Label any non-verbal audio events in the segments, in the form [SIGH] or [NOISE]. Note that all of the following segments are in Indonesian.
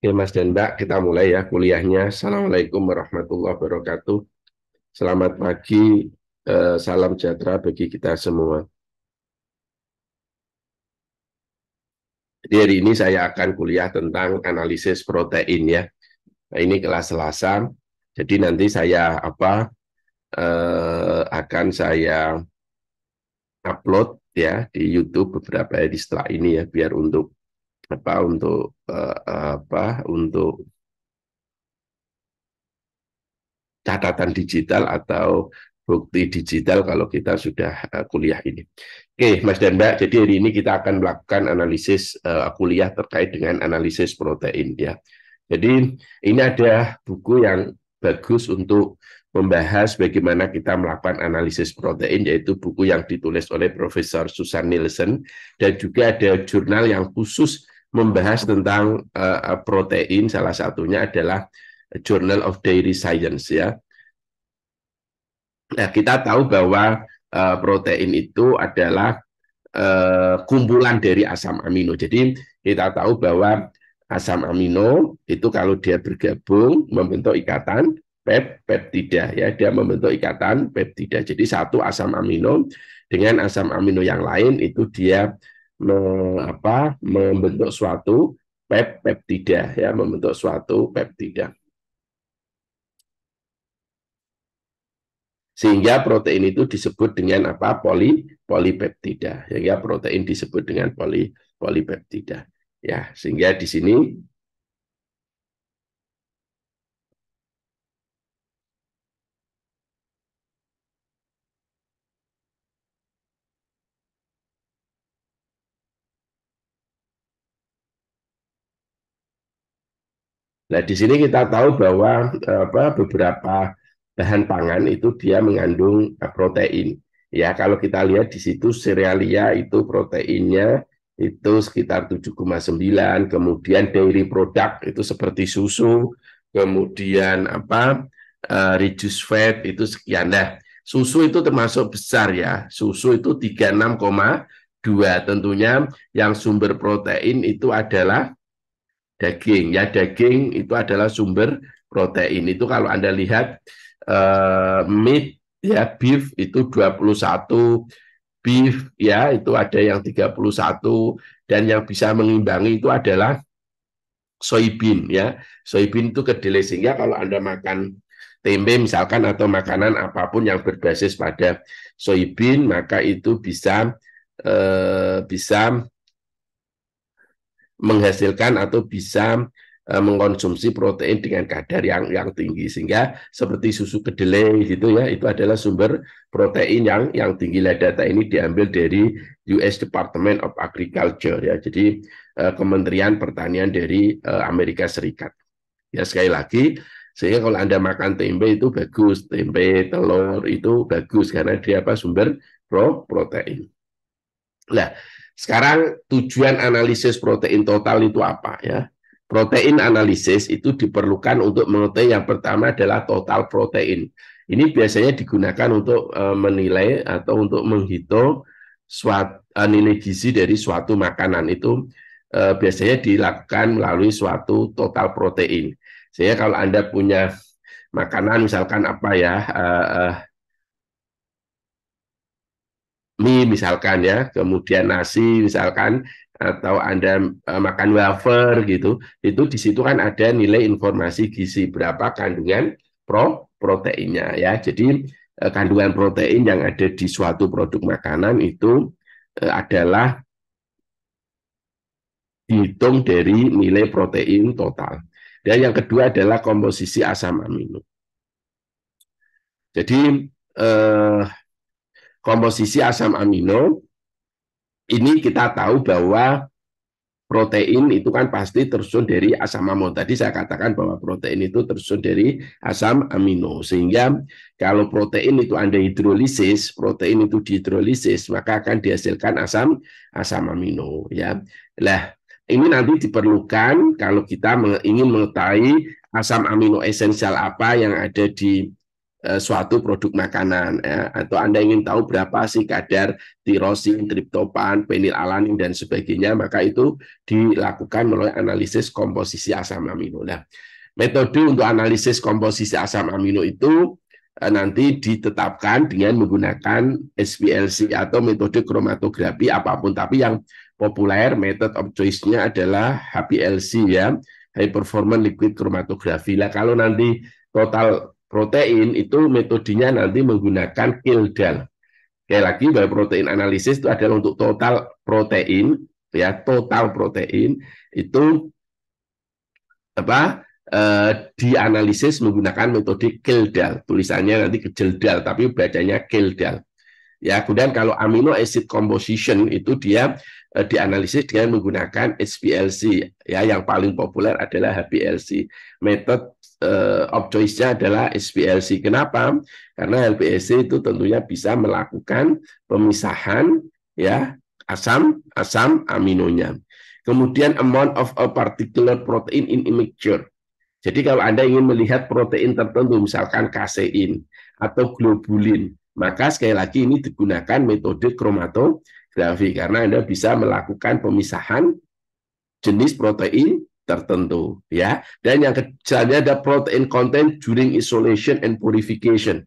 Oke Mas dan Mbak, kita mulai ya kuliahnya. Assalamualaikum warahmatullahi wabarakatuh. Selamat pagi, eh, salam sejahtera bagi kita semua. Jadi hari ini saya akan kuliah tentang analisis protein ya. Nah, ini kelas Selasa, jadi nanti saya apa eh, akan saya upload ya di YouTube beberapa hari setelah ini ya, biar untuk apa untuk uh, apa untuk catatan digital atau bukti digital kalau kita sudah eh, kuliah ini. Oke, Mas dan Mbak, jadi hari ini kita akan melakukan analisis kuliah terkait dengan analisis protein ya. Jadi ini ada buku yang bagus untuk membahas bagaimana kita melakukan analisis protein yaitu buku yang ditulis oleh Profesor Susan Nielsen dan juga ada jurnal yang khusus membahas tentang uh, protein salah satunya adalah Journal of Dairy Science ya. Nah, kita tahu bahwa uh, protein itu adalah uh, kumpulan dari asam amino. Jadi kita tahu bahwa asam amino itu kalau dia bergabung membentuk ikatan pep peptida ya dia membentuk ikatan peptida jadi satu asam amino dengan asam amino yang lain itu dia me, apa, membentuk suatu pep, peptida ya membentuk suatu peptida. Sehingga protein itu disebut dengan apa? poli polipeptida. Sehingga protein disebut dengan poli polipeptida. Ya, sehingga di sini Nah, di sini kita tahu bahwa apa, beberapa bahan pangan itu dia mengandung eh, protein. Ya, kalau kita lihat di situ serealia itu proteinnya itu sekitar 7,9, kemudian dairy product itu seperti susu, kemudian apa uh, reduced fat itu sekian. dah susu itu termasuk besar ya. Susu itu dua tentunya yang sumber protein itu adalah daging. Ya daging itu adalah sumber protein. Itu kalau Anda lihat eh, meat ya beef itu 21 beef ya itu ada yang 31 dan yang bisa mengimbangi itu adalah soybean ya. Soybean itu kedelai sehingga kalau Anda makan tempe misalkan atau makanan apapun yang berbasis pada soybean maka itu bisa eh, bisa menghasilkan atau bisa e, mengkonsumsi protein dengan kadar yang yang tinggi sehingga seperti susu kedelai gitu ya itu adalah sumber protein yang yang tinggi lah data ini diambil dari US Department of Agriculture ya jadi e, Kementerian Pertanian dari e, Amerika Serikat ya sekali lagi sehingga kalau anda makan tempe itu bagus tempe telur itu bagus karena dia apa sumber pro protein lah sekarang tujuan analisis protein total itu apa ya? Protein analisis itu diperlukan untuk mengetahui yang pertama adalah total protein. Ini biasanya digunakan untuk e, menilai atau untuk menghitung suatu e, nilai gizi dari suatu makanan itu e, biasanya dilakukan melalui suatu total protein. saya kalau Anda punya makanan misalkan apa ya mie misalkan ya, kemudian nasi misalkan atau Anda e, makan wafer gitu, itu di situ kan ada nilai informasi gizi berapa kandungan pro proteinnya ya. Jadi e, kandungan protein yang ada di suatu produk makanan itu e, adalah dihitung dari nilai protein total. Dan yang kedua adalah komposisi asam amino. Jadi eh, komposisi asam amino ini kita tahu bahwa protein itu kan pasti tersusun dari asam amino. Tadi saya katakan bahwa protein itu tersusun dari asam amino. Sehingga kalau protein itu Anda hidrolisis, protein itu dihidrolisis, maka akan dihasilkan asam asam amino ya. Lah, ini nanti diperlukan kalau kita ingin mengetahui asam amino esensial apa yang ada di Eh, suatu produk makanan ya. atau Anda ingin tahu berapa sih kadar tirosin, triptofan, penilalanin dan sebagainya maka itu dilakukan melalui analisis komposisi asam amino. Nah, metode untuk analisis komposisi asam amino itu eh, nanti ditetapkan dengan menggunakan SPLC atau metode kromatografi apapun tapi yang populer method of choice-nya adalah HPLC ya, high performance liquid chromatography. Lah kalau nanti total protein itu metodenya nanti menggunakan kildal. Kayak lagi bahwa protein analisis itu adalah untuk total protein ya total protein itu apa eh, dianalisis menggunakan metode Kildal tulisannya nanti kejeldal tapi bacanya Kildal ya kemudian kalau amino acid composition itu dia uh, dianalisis dengan menggunakan HPLC ya yang paling populer adalah HPLC metode uh, of choice-nya adalah HPLC kenapa karena HPLC itu tentunya bisa melakukan pemisahan ya asam asam aminonya kemudian amount of a particular protein in mixture jadi kalau Anda ingin melihat protein tertentu, misalkan kasein atau globulin, maka sekali lagi ini digunakan metode kromato grafi karena Anda bisa melakukan pemisahan jenis protein tertentu ya. Dan yang kedua ada protein content during isolation and purification.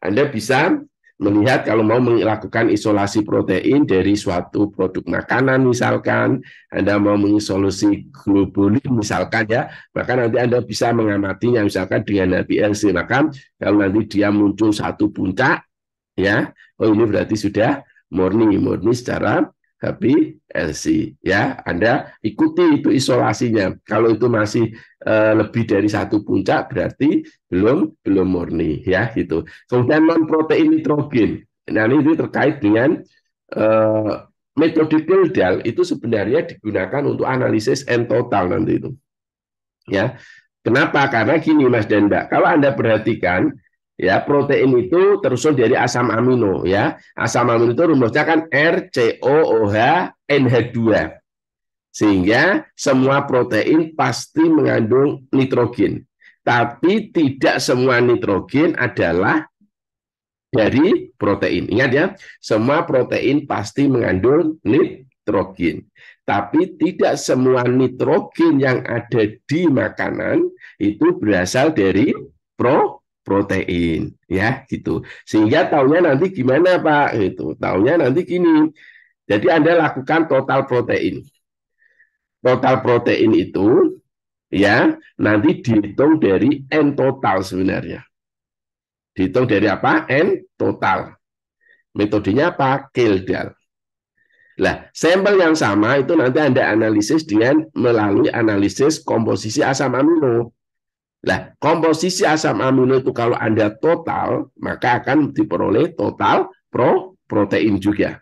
Anda bisa melihat kalau mau melakukan isolasi protein dari suatu produk makanan misalkan Anda mau mengisolasi globulin misalkan ya maka nanti Anda bisa mengamatinya misalkan dengan hba 1 maka kalau nanti dia muncul satu puncak ya oh ini berarti sudah Morning, morning secara HPLC ya Anda ikuti itu isolasinya kalau itu masih uh, lebih dari satu puncak berarti belum belum murni ya gitu kemudian non protein nitrogen nah ini terkait dengan uh, metode Kildall itu sebenarnya digunakan untuk analisis n total nanti itu ya kenapa karena gini Mas dan Mbak kalau Anda perhatikan Ya, protein itu tersusun dari asam amino ya. Asam amino itu rumusnya kan RCOOH NH2. Sehingga semua protein pasti mengandung nitrogen. Tapi tidak semua nitrogen adalah dari protein. Ingat ya, semua protein pasti mengandung nitrogen. Tapi tidak semua nitrogen yang ada di makanan itu berasal dari protein protein ya gitu sehingga taunya nanti gimana pak itu taunya nanti gini jadi anda lakukan total protein total protein itu ya nanti dihitung dari n total sebenarnya dihitung dari apa n total metodenya apa Kildal lah sampel yang sama itu nanti anda analisis dengan melalui analisis komposisi asam amino Nah, komposisi asam amino itu kalau Anda total, maka akan diperoleh total pro protein juga.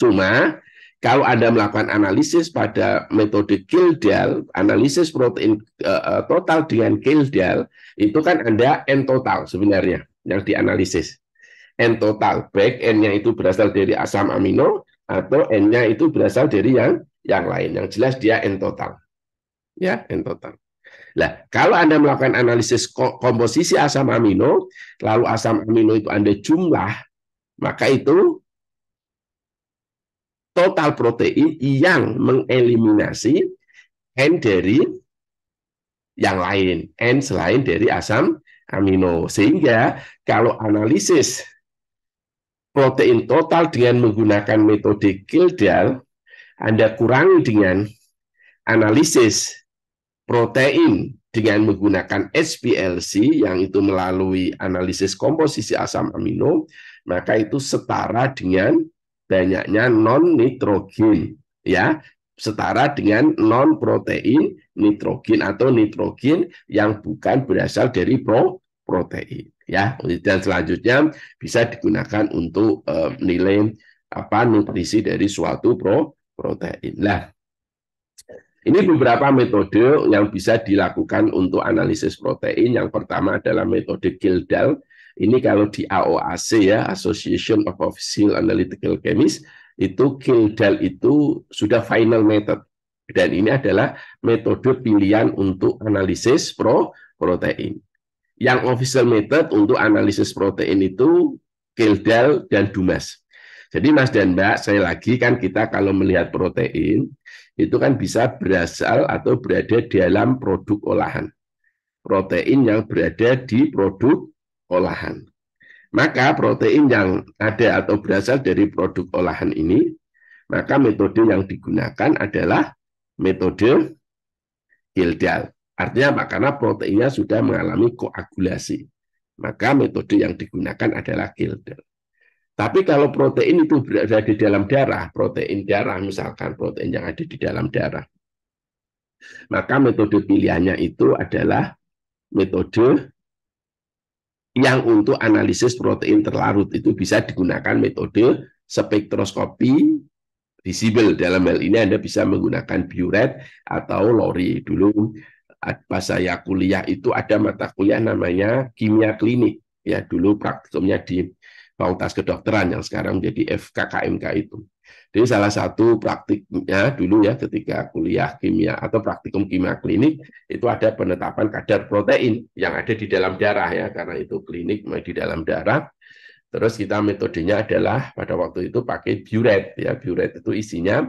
Cuma, kalau Anda melakukan analisis pada metode Kildall, analisis protein eh, eh, total dengan Kildall, itu kan Anda N total sebenarnya yang dianalisis. N total, baik N-nya itu berasal dari asam amino, atau N-nya itu berasal dari yang yang lain. Yang jelas dia N total. Ya, N total. Nah, kalau Anda melakukan analisis komposisi asam amino, lalu asam amino itu Anda jumlah, maka itu total protein yang mengeliminasi N dari yang lain, N selain dari asam amino. Sehingga kalau analisis protein total dengan menggunakan metode Kildall, Anda kurangi dengan analisis protein dengan menggunakan SPLC yang itu melalui analisis komposisi asam amino, maka itu setara dengan banyaknya non nitrogen ya, setara dengan non protein nitrogen atau nitrogen yang bukan berasal dari pro protein ya. Dan selanjutnya bisa digunakan untuk uh, nilai apa nutrisi dari suatu pro protein. Lah, ini beberapa metode yang bisa dilakukan untuk analisis protein. Yang pertama adalah metode Gildal. Ini kalau di AOAC ya, Association of Official Analytical Chemists, itu Gildal itu sudah final method. Dan ini adalah metode pilihan untuk analisis pro protein. Yang official method untuk analisis protein itu Gildal dan Dumas. Jadi Mas dan Mbak, saya lagi kan kita kalau melihat protein, itu kan bisa berasal atau berada dalam produk olahan. Protein yang berada di produk olahan. Maka protein yang ada atau berasal dari produk olahan ini, maka metode yang digunakan adalah metode Gildal. Artinya apa? Karena proteinnya sudah mengalami koagulasi. Maka metode yang digunakan adalah Gildal. Tapi kalau protein itu berada di dalam darah, protein darah misalkan protein yang ada di dalam darah, maka metode pilihannya itu adalah metode yang untuk analisis protein terlarut itu bisa digunakan metode spektroskopi visible. Dalam hal ini Anda bisa menggunakan biuret atau lori. Dulu pas saya kuliah itu ada mata kuliah namanya kimia klinik. Ya, dulu praktikumnya di Fakultas Kedokteran yang sekarang menjadi FKKMK itu. Jadi salah satu praktiknya dulu ya ketika kuliah kimia atau praktikum kimia klinik itu ada penetapan kadar protein yang ada di dalam darah ya karena itu klinik di dalam darah. Terus kita metodenya adalah pada waktu itu pakai buret ya buret itu isinya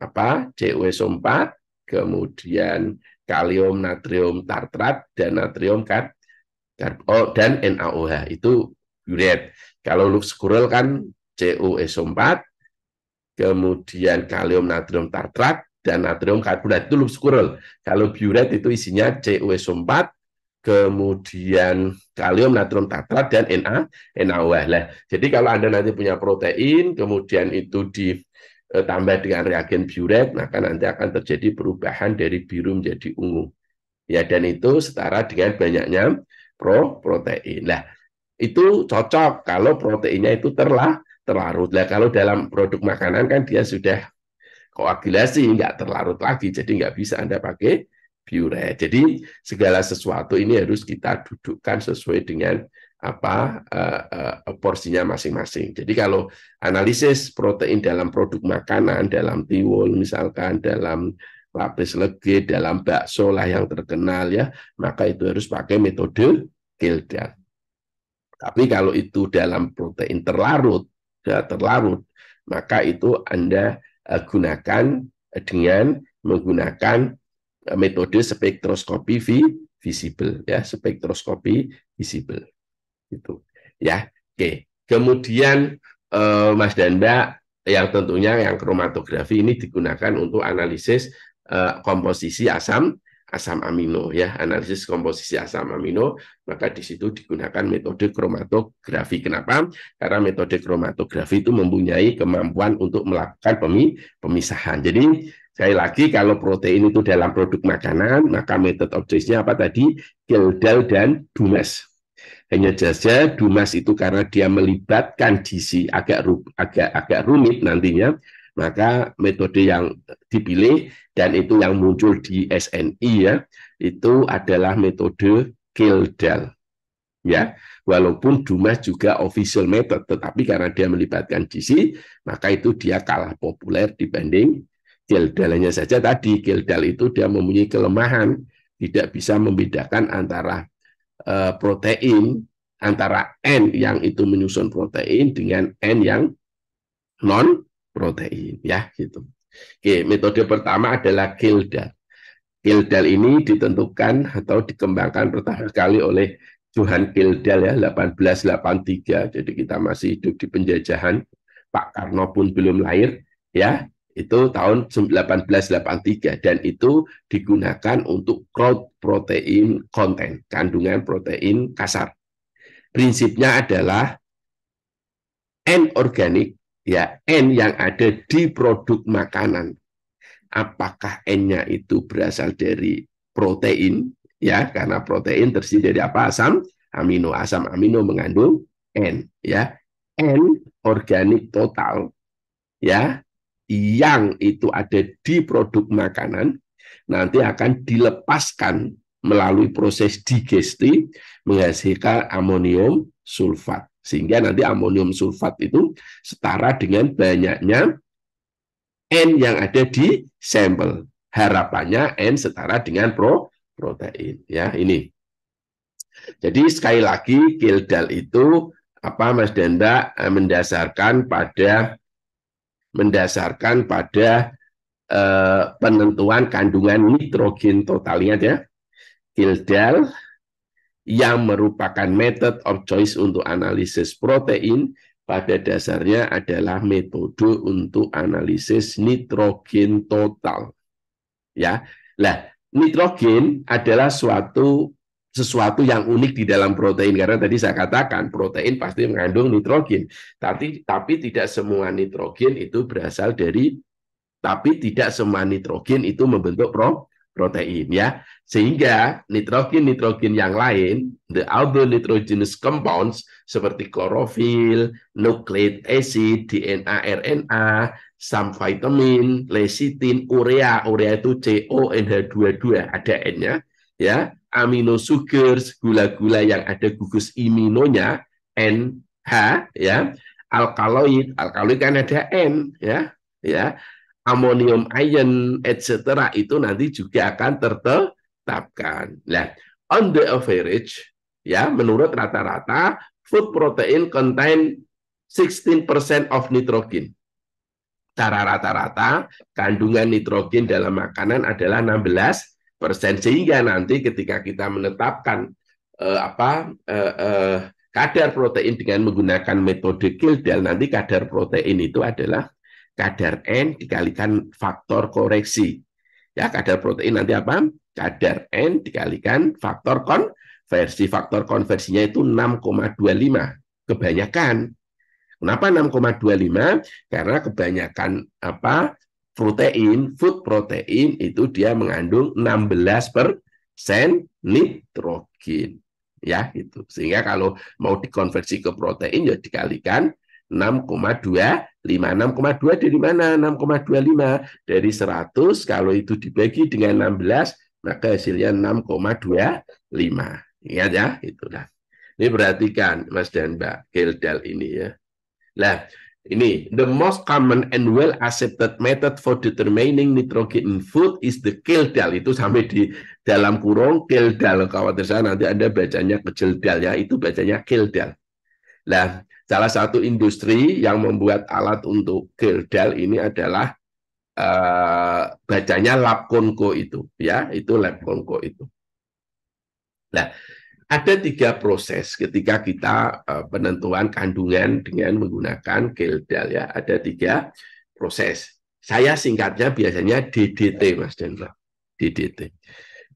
apa CuSO4 kemudian kalium natrium tartrat dan natrium kar, oh, dan NaOH itu buret. Kalau lux squirrel kan CuSO4, kemudian kalium natrium tartrat dan natrium karbonat itu lux squirrel. Kalau buret itu isinya CuSO4, kemudian kalium natrium tartrat dan Na NaOH. Lah, jadi kalau Anda nanti punya protein kemudian itu di tambah dengan reagen buret, maka nanti akan terjadi perubahan dari biru menjadi ungu. Ya, dan itu setara dengan banyaknya pro protein. Lah, itu cocok kalau proteinnya itu terlah terlarut. Lah kalau dalam produk makanan kan dia sudah koagulasi, nggak terlarut lagi, jadi nggak bisa Anda pakai pure Jadi segala sesuatu ini harus kita dudukkan sesuai dengan apa uh, uh, porsinya masing-masing. Jadi kalau analisis protein dalam produk makanan, dalam tiwul misalkan, dalam lapis legit, dalam bakso lah yang terkenal ya, maka itu harus pakai metode Gilded. Tapi kalau itu dalam protein terlarut, ya, terlarut, maka itu Anda eh, gunakan dengan menggunakan eh, metode spektroskopi visible ya, spektroskopi visible. Itu ya. Oke. Kemudian eh, Mas Danda yang tentunya yang kromatografi ini digunakan untuk analisis komposisi asam asam amino ya analisis komposisi asam amino maka di situ digunakan metode kromatografi kenapa karena metode kromatografi itu mempunyai kemampuan untuk melakukan pemisahan jadi sekali lagi kalau protein itu dalam produk makanan maka metode of apa tadi Gildal dan Dumas hanya saja Dumas itu karena dia melibatkan gizi agak agak agak rumit nantinya maka metode yang dipilih dan itu yang muncul di SNI ya, itu adalah metode Kildal. Ya, walaupun Dumas juga official method, tetapi karena dia melibatkan GC, maka itu dia kalah populer dibanding Kildalnya saja tadi. Kildal itu dia mempunyai kelemahan, tidak bisa membedakan antara eh, protein antara N yang itu menyusun protein dengan N yang non protein ya gitu. Oke, metode pertama adalah Kildal. Kildal ini ditentukan atau dikembangkan pertama kali oleh Johan Kildal ya 1883. Jadi kita masih hidup di penjajahan. Pak Karno pun belum lahir ya. Itu tahun 1883 dan itu digunakan untuk crowd protein content, kandungan protein kasar. Prinsipnya adalah N organik ya N yang ada di produk makanan. Apakah N-nya itu berasal dari protein ya karena protein terdiri dari apa asam amino asam amino mengandung N ya N organik total ya yang itu ada di produk makanan nanti akan dilepaskan melalui proses digesti menghasilkan amonium sulfat sehingga nanti amonium sulfat itu setara dengan banyaknya N yang ada di sampel. Harapannya N setara dengan pro protein. Ya, ini. Jadi sekali lagi Kildal itu apa Mas Denda eh, mendasarkan pada mendasarkan pada eh, penentuan kandungan nitrogen totalnya ya. Kildal yang merupakan method of choice untuk analisis protein pada dasarnya adalah metode untuk analisis nitrogen total. Ya. Lah, nitrogen adalah suatu sesuatu yang unik di dalam protein karena tadi saya katakan protein pasti mengandung nitrogen. Tapi tapi tidak semua nitrogen itu berasal dari tapi tidak semua nitrogen itu membentuk pro, protein ya. Sehingga nitrogen-nitrogen yang lain, the other nitrogenous compounds seperti klorofil, nucleic acid, DNA, RNA, some vitamin, lecithin, urea, urea itu nh 22 ada N-nya ya, amino sugars, gula-gula yang ada gugus iminonya NH ya, alkaloid, alkaloid kan ada N ya, ya amonium ion, etc. itu nanti juga akan tertetapkan. Nah, on the average, ya menurut rata-rata, food protein contain 16% of nitrogen. Cara rata-rata, kandungan nitrogen dalam makanan adalah 16 sehingga nanti ketika kita menetapkan eh, apa eh, eh, kadar protein dengan menggunakan metode Kildall nanti kadar protein itu adalah kadar N dikalikan faktor koreksi. Ya, kadar protein nanti apa? Kadar N dikalikan faktor konversi. Faktor konversinya itu 6,25. Kebanyakan. Kenapa 6,25? Karena kebanyakan apa? protein, food protein itu dia mengandung 16 persen nitrogen. Ya, itu. Sehingga kalau mau dikonversi ke protein ya dikalikan 6,2 6,2 dari mana? 6,25 dari 100 kalau itu dibagi dengan 16 maka hasilnya 6,25. Ingat ya, itulah. Ini perhatikan Mas dan Mbak Gildal ini ya. Nah, ini the most common and well accepted method for determining nitrogen in food is the Gildal. Itu sampai di dalam kurung Geldal. kawan saya nanti Anda bacanya Gildal ya, itu bacanya Gildal. Nah, Salah satu industri yang membuat alat untuk girdal ini adalah eh, bacanya Labkonko itu, ya, itu Labkonko itu. Nah, ada tiga proses ketika kita uh, penentuan kandungan dengan menggunakan Geldal ya. Ada tiga proses. Saya singkatnya biasanya DDT Mas Dendra. DDT.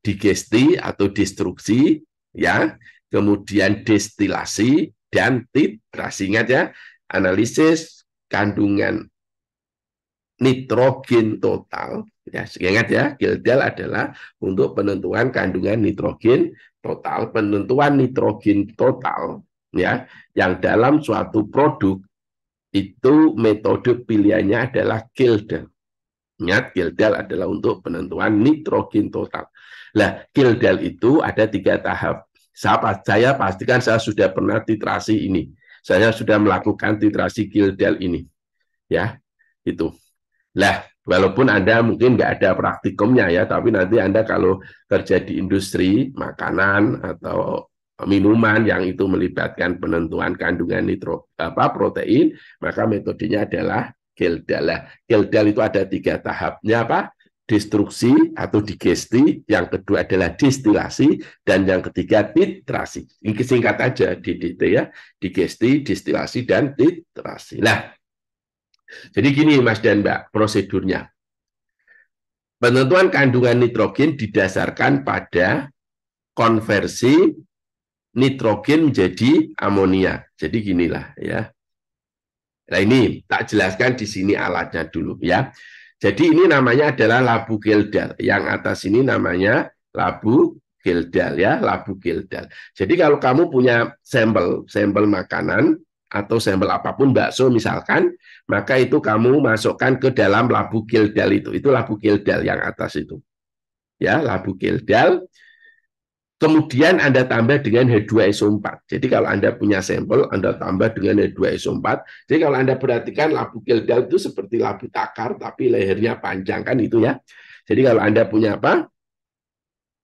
Digesti atau destruksi ya, kemudian destilasi dan titrasi. Ingat ya, analisis kandungan nitrogen total. Ya, ingat ya, Gildel adalah untuk penentuan kandungan nitrogen total, penentuan nitrogen total ya, yang dalam suatu produk itu metode pilihannya adalah Gildel. Ingat, Gildel adalah untuk penentuan nitrogen total. Nah, Gildel itu ada tiga tahap. Saya, saya pastikan saya sudah pernah titrasi ini. Saya sudah melakukan titrasi Gildel ini. Ya, itu. Lah, walaupun Anda mungkin nggak ada praktikumnya ya, tapi nanti Anda kalau kerja di industri, makanan, atau minuman yang itu melibatkan penentuan kandungan nitro apa protein maka metodenya adalah Gildal. Gildal itu ada tiga tahapnya apa? destruksi atau digesti, yang kedua adalah distilasi, dan yang ketiga titrasi. Ini singkat aja DDT ya, digesti, distilasi, dan titrasi. Nah, jadi gini Mas dan Mbak, prosedurnya. Penentuan kandungan nitrogen didasarkan pada konversi nitrogen menjadi amonia. Jadi ginilah ya. Nah ini tak jelaskan di sini alatnya dulu ya. Jadi ini namanya adalah labu gildal. Yang atas ini namanya labu gildal ya, labu gildal. Jadi kalau kamu punya sampel, sampel makanan atau sampel apapun bakso misalkan, maka itu kamu masukkan ke dalam labu gildal itu. Itu labu gildal yang atas itu. Ya, labu gildal. Kemudian Anda tambah dengan H2SO4. Jadi kalau Anda punya sampel, Anda tambah dengan H2SO4. Jadi kalau Anda perhatikan labu kildal itu seperti labu takar, tapi lehernya panjang kan itu ya. Jadi kalau Anda punya apa?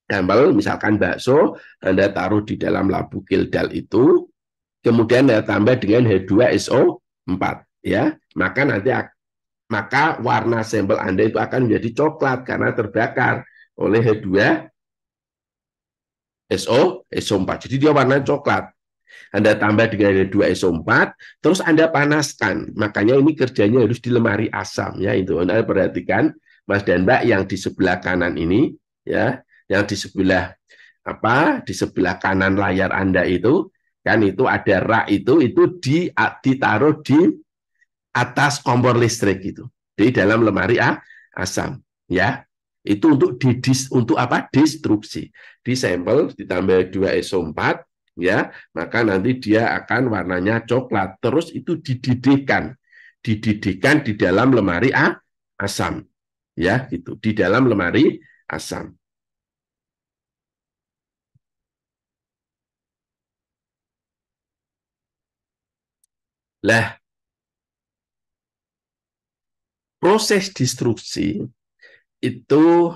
Sampel, misalkan bakso, Anda taruh di dalam labu kildal itu, kemudian Anda tambah dengan H2SO4. ya. Maka nanti maka warna sampel Anda itu akan menjadi coklat karena terbakar oleh H2 SO, SO4. Jadi dia warna coklat. Anda tambah dengan ada 2 SO4, terus Anda panaskan. Makanya ini kerjanya harus di lemari asam ya itu. Anda perhatikan Mas dan Mbak yang di sebelah kanan ini ya, yang di sebelah apa? di sebelah kanan layar Anda itu kan itu ada rak itu itu di ditaruh di atas kompor listrik gitu. Di dalam lemari asam ya itu untuk didis untuk apa destruksi sampel ditambah 2 SO4 ya maka nanti dia akan warnanya coklat terus itu dididihkan dididihkan di dalam lemari A, asam ya gitu di dalam lemari asam lah proses destruksi itu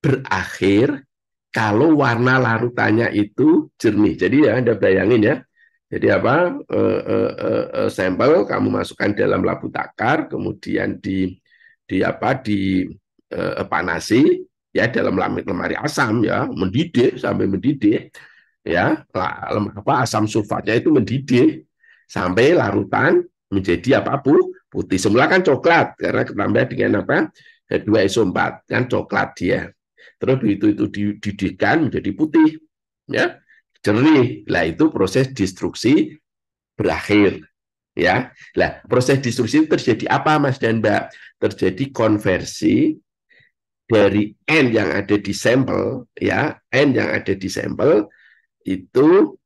berakhir kalau warna larutannya itu jernih. Jadi ya Anda bayangin ya. Jadi apa e, e, e, sampel kamu masukkan dalam labu takar, kemudian di di apa di e, eh, panasi ya dalam lamit lemari asam ya mendidih sampai mendidih ya apa asam sulfatnya itu mendidih sampai larutan menjadi apa putih. Semula kan coklat karena ditambah dengan apa Ya, dua SO4 kan coklat dia. Terus begitu itu dididihkan menjadi putih, ya jernih. Lah itu proses destruksi berakhir, ya. Lah proses destruksi terjadi apa Mas dan Mbak? Terjadi konversi dari N yang ada di sampel, ya, N yang ada di sampel itu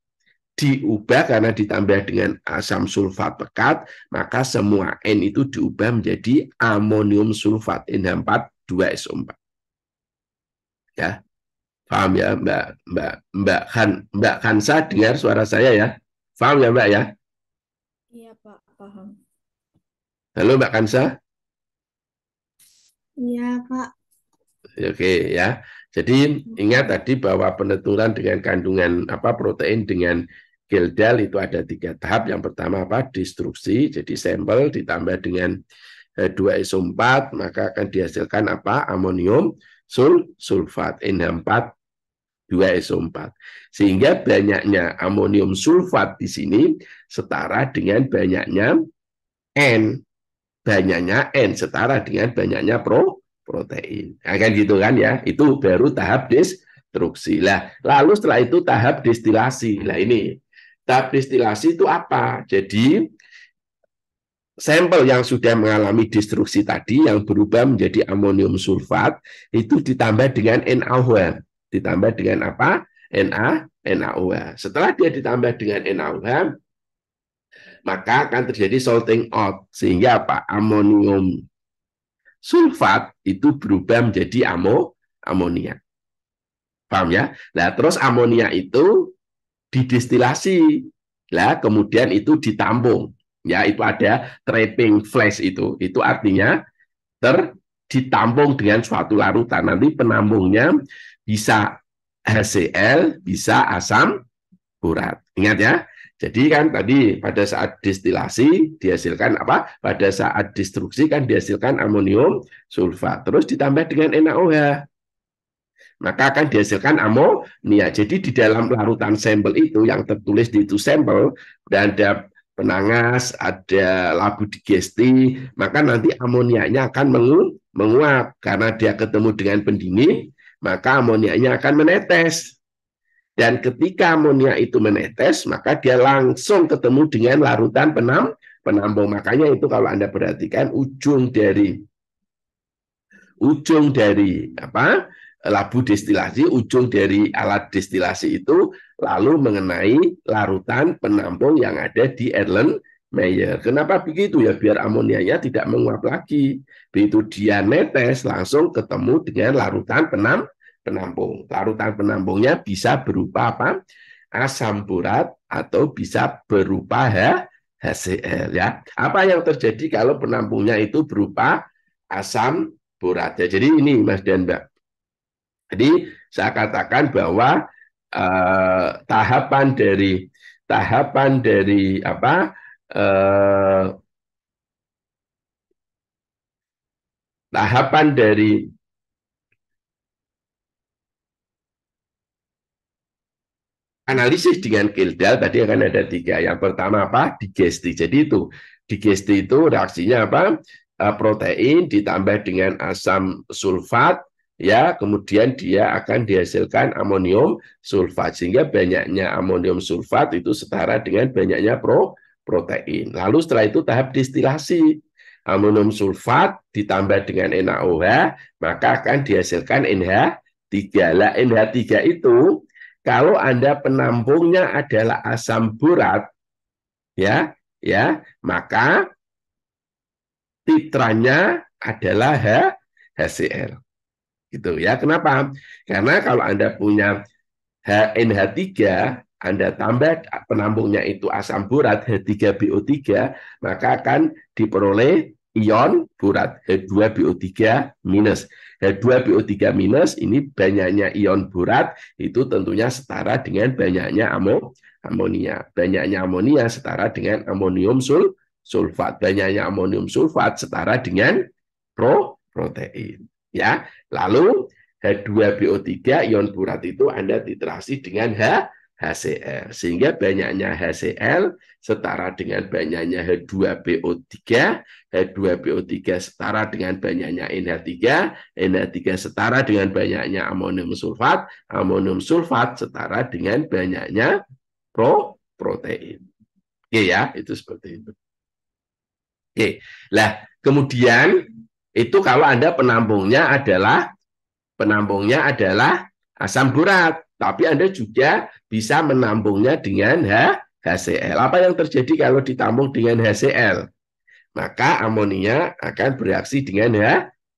diubah karena ditambah dengan asam sulfat pekat, maka semua N itu diubah menjadi amonium sulfat NH4 2SO4. Ya. Paham ya Mbak Mbak Mbak Khan Mbak Hansa dengar suara saya ya? Paham ya Mbak ya? Iya Pak, paham. Halo Mbak Hansa Iya Pak. Oke ya. Jadi ingat tadi bahwa peneturan dengan kandungan apa protein dengan Gildal itu ada tiga tahap. Yang pertama apa? Destruksi, jadi sampel ditambah dengan eh, dua SO4, maka akan dihasilkan apa? Amonium sul sulfat n 4 2 SO4. Sehingga banyaknya amonium sulfat di sini setara dengan banyaknya N. Banyaknya N setara dengan banyaknya pro protein. Akan nah, kan gitu kan ya. Itu baru tahap destruksi. Lah, lalu setelah itu tahap destilasi. Lah ini Tablistilasi itu apa? Jadi sampel yang sudah mengalami destruksi tadi yang berubah menjadi amonium sulfat itu ditambah dengan NaOH. Ditambah dengan apa? Na, NaOH. Setelah dia ditambah dengan NaOH, maka akan terjadi salting out sehingga apa? Amonium sulfat itu berubah menjadi amo amonia. Paham ya? Nah, terus amonia itu didestilasi lah kemudian itu ditampung ya itu ada trapping flash itu itu artinya ter ditampung dengan suatu larutan nanti penampungnya bisa HCl bisa asam urat ingat ya jadi kan tadi pada saat distilasi dihasilkan apa pada saat destruksi kan dihasilkan amonium sulfat terus ditambah dengan NaOH maka akan dihasilkan amonia. Jadi di dalam larutan sampel itu yang tertulis di itu sampel dan ada penangas, ada labu digesti, maka nanti amoniaknya akan mengu menguap karena dia ketemu dengan pendingin, maka amoniaknya akan menetes. Dan ketika amonia itu menetes, maka dia langsung ketemu dengan larutan penam penampung. Makanya itu kalau Anda perhatikan ujung dari ujung dari apa? labu destilasi, ujung dari alat destilasi itu lalu mengenai larutan penampung yang ada di Erlen Meyer. Kenapa begitu ya? Biar amonianya tidak menguap lagi. Begitu dia netes langsung ketemu dengan larutan penam penampung. Larutan penampungnya bisa berupa apa? Asam burat atau bisa berupa HCl ya. Apa yang terjadi kalau penampungnya itu berupa asam burat? Ya, jadi ini Mas dan Mbak jadi saya katakan bahwa eh, tahapan dari tahapan dari apa eh, tahapan dari analisis dengan Kildal tadi akan ada tiga. Yang pertama apa? Digesti. Jadi itu digesti itu reaksinya apa? Eh, protein ditambah dengan asam sulfat ya kemudian dia akan dihasilkan amonium sulfat sehingga banyaknya amonium sulfat itu setara dengan banyaknya pro protein. Lalu setelah itu tahap distilasi amonium sulfat ditambah dengan NaOH maka akan dihasilkan NH3. Lah NH3 itu kalau Anda penampungnya adalah asam burat ya ya maka titranya adalah H HCl. Gitu ya. Kenapa? Karena kalau Anda punya hnh 3 Anda tambah penampungnya itu asam burat H3BO3, maka akan diperoleh ion burat H2BO3 minus. H2BO3 minus ini banyaknya ion burat itu tentunya setara dengan banyaknya amon amonia. Banyaknya amonia setara dengan amonium sul sulfat. Banyaknya amonium sulfat setara dengan pro protein. Ya, Lalu H2BO3 ion burat itu Anda titrasi dengan H HCl. Sehingga banyaknya HCl setara dengan banyaknya H2PO3, H2PO3 setara dengan banyaknya NH3, NH3 setara dengan banyaknya amonium sulfat, amonium sulfat setara dengan banyaknya pro protein. Oke ya, itu seperti itu. Oke. Lah, kemudian itu kalau Anda penampungnya adalah penampungnya adalah asam urat, tapi Anda juga bisa menampungnya dengan HCl. Apa yang terjadi kalau ditampung dengan HCl? Maka amonia akan bereaksi dengan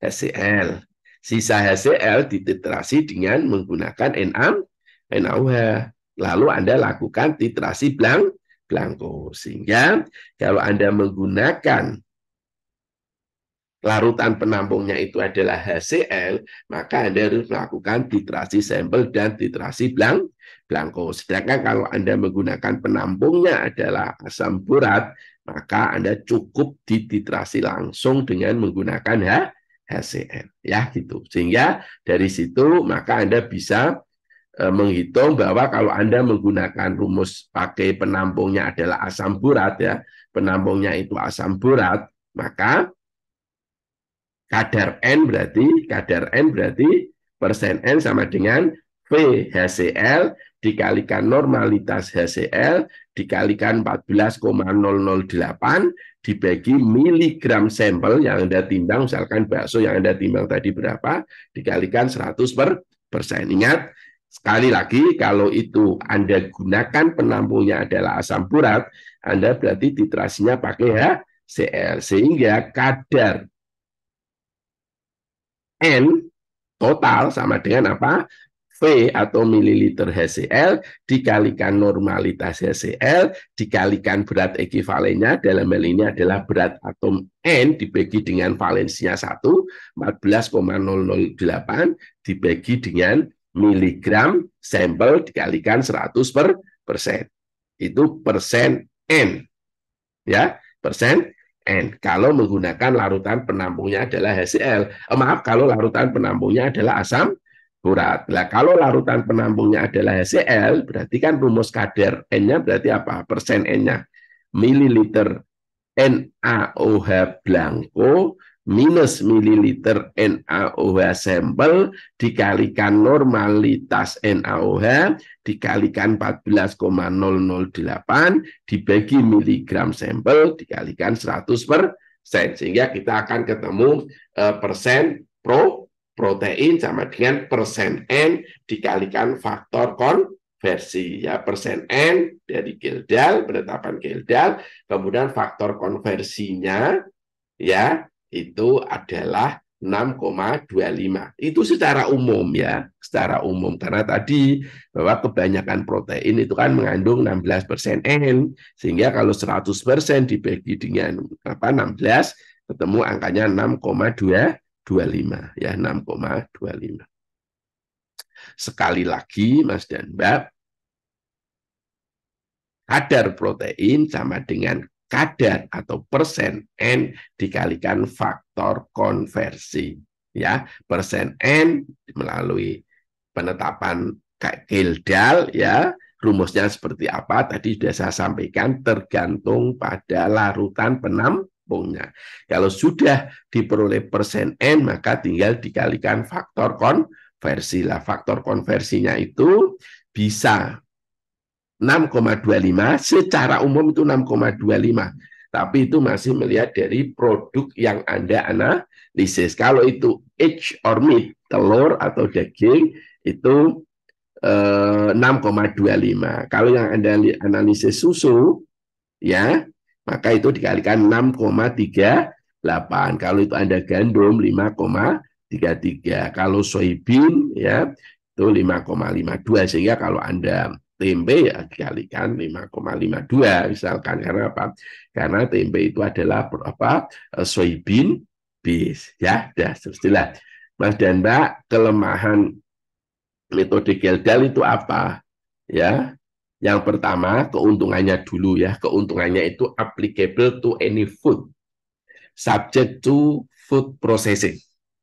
HCl. Sisa HCl dititrasi dengan menggunakan NaM, NaOH. Lalu Anda lakukan titrasi blank blanko. Sehingga kalau Anda menggunakan larutan penampungnya itu adalah HCl, maka Anda harus melakukan titrasi sampel dan titrasi blank blanko. Sedangkan kalau Anda menggunakan penampungnya adalah asam burat, maka Anda cukup dititrasi langsung dengan menggunakan H HCl ya gitu. Sehingga dari situ maka Anda bisa e, menghitung bahwa kalau Anda menggunakan rumus pakai penampungnya adalah asam burat ya, penampungnya itu asam burat, maka kadar N berarti kadar N berarti persen N sama dengan V HCl dikalikan normalitas HCl dikalikan 14,008 dibagi miligram sampel yang Anda timbang misalkan bakso yang Anda timbang tadi berapa dikalikan 100 per persen. Ingat sekali lagi kalau itu Anda gunakan penampungnya adalah asam purat, Anda berarti titrasinya pakai HCl sehingga kadar N total sama dengan apa? V atau mililiter HCl dikalikan normalitas HCl dikalikan berat ekivalennya dalam hal ini adalah berat atom N dibagi dengan valensinya 1 14,008 dibagi dengan miligram sampel dikalikan 100 per persen itu persen N ya persen N. Kalau menggunakan larutan penampungnya adalah HCl. Eh, oh, maaf, kalau larutan penampungnya adalah asam urat. Nah, kalau larutan penampungnya adalah HCl, berarti kan rumus kadar N-nya berarti apa? Persen N-nya. Mililiter NaOH blanko minus mililiter NaOH sampel dikalikan normalitas NaOH dikalikan 14,008 dibagi miligram sampel dikalikan 100 persen sehingga kita akan ketemu eh, persen pro protein sama dengan persen n dikalikan faktor konversi ya persen n dari Gildal penetapan Gildal kemudian faktor konversinya ya itu adalah 6,25. Itu secara umum ya, secara umum karena tadi bahwa kebanyakan protein itu kan mengandung 16% N sehingga kalau 100% dibagi dengan apa 16 ketemu angkanya 6,25. ya 6,25. Sekali lagi Mas dan Mbak kadar protein sama dengan kadar atau persen n dikalikan faktor konversi ya persen n melalui penetapan Gildal ya rumusnya seperti apa tadi sudah saya sampaikan tergantung pada larutan penampungnya kalau sudah diperoleh persen n maka tinggal dikalikan faktor konversi lah faktor konversinya itu bisa 6,25 secara umum itu 6,25 tapi itu masih melihat dari produk yang Anda analisis. Kalau itu egg or meat, telur atau daging itu 6,25. Eh, kalau yang Anda analisis susu ya, maka itu dikalikan 6,38. Kalau itu Anda gandum 5,33. Kalau soybean ya itu 5,52 sehingga kalau Anda tempe ya dikalikan 5,52 misalkan karena apa? Karena tempe itu adalah berapa eh, soybean bis ya. Dah setelah Mas dan Mbak, kelemahan metode Geldal itu apa? Ya. Yang pertama, keuntungannya dulu ya. Keuntungannya itu applicable to any food subject to food processing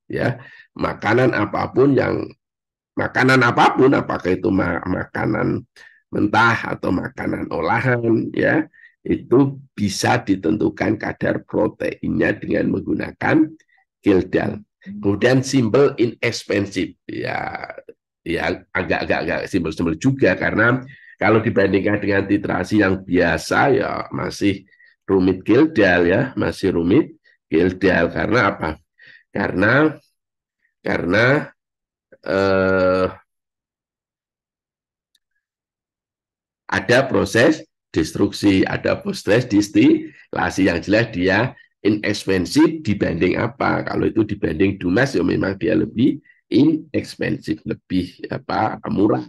ya. Makanan apapun yang makanan apapun, apakah itu makanan mentah atau makanan olahan, ya itu bisa ditentukan kadar proteinnya dengan menggunakan kildal. Hmm. Kemudian simbol inexpensive, ya ya agak-agak simbol-simbol juga karena kalau dibandingkan dengan titrasi yang biasa ya masih rumit kildal ya, masih rumit kildal karena apa? Karena karena eh, ada proses destruksi, ada proses distilasi yang jelas dia inexpensive dibanding apa? Kalau itu dibanding Dumas ya memang dia lebih inexpensive, lebih apa murah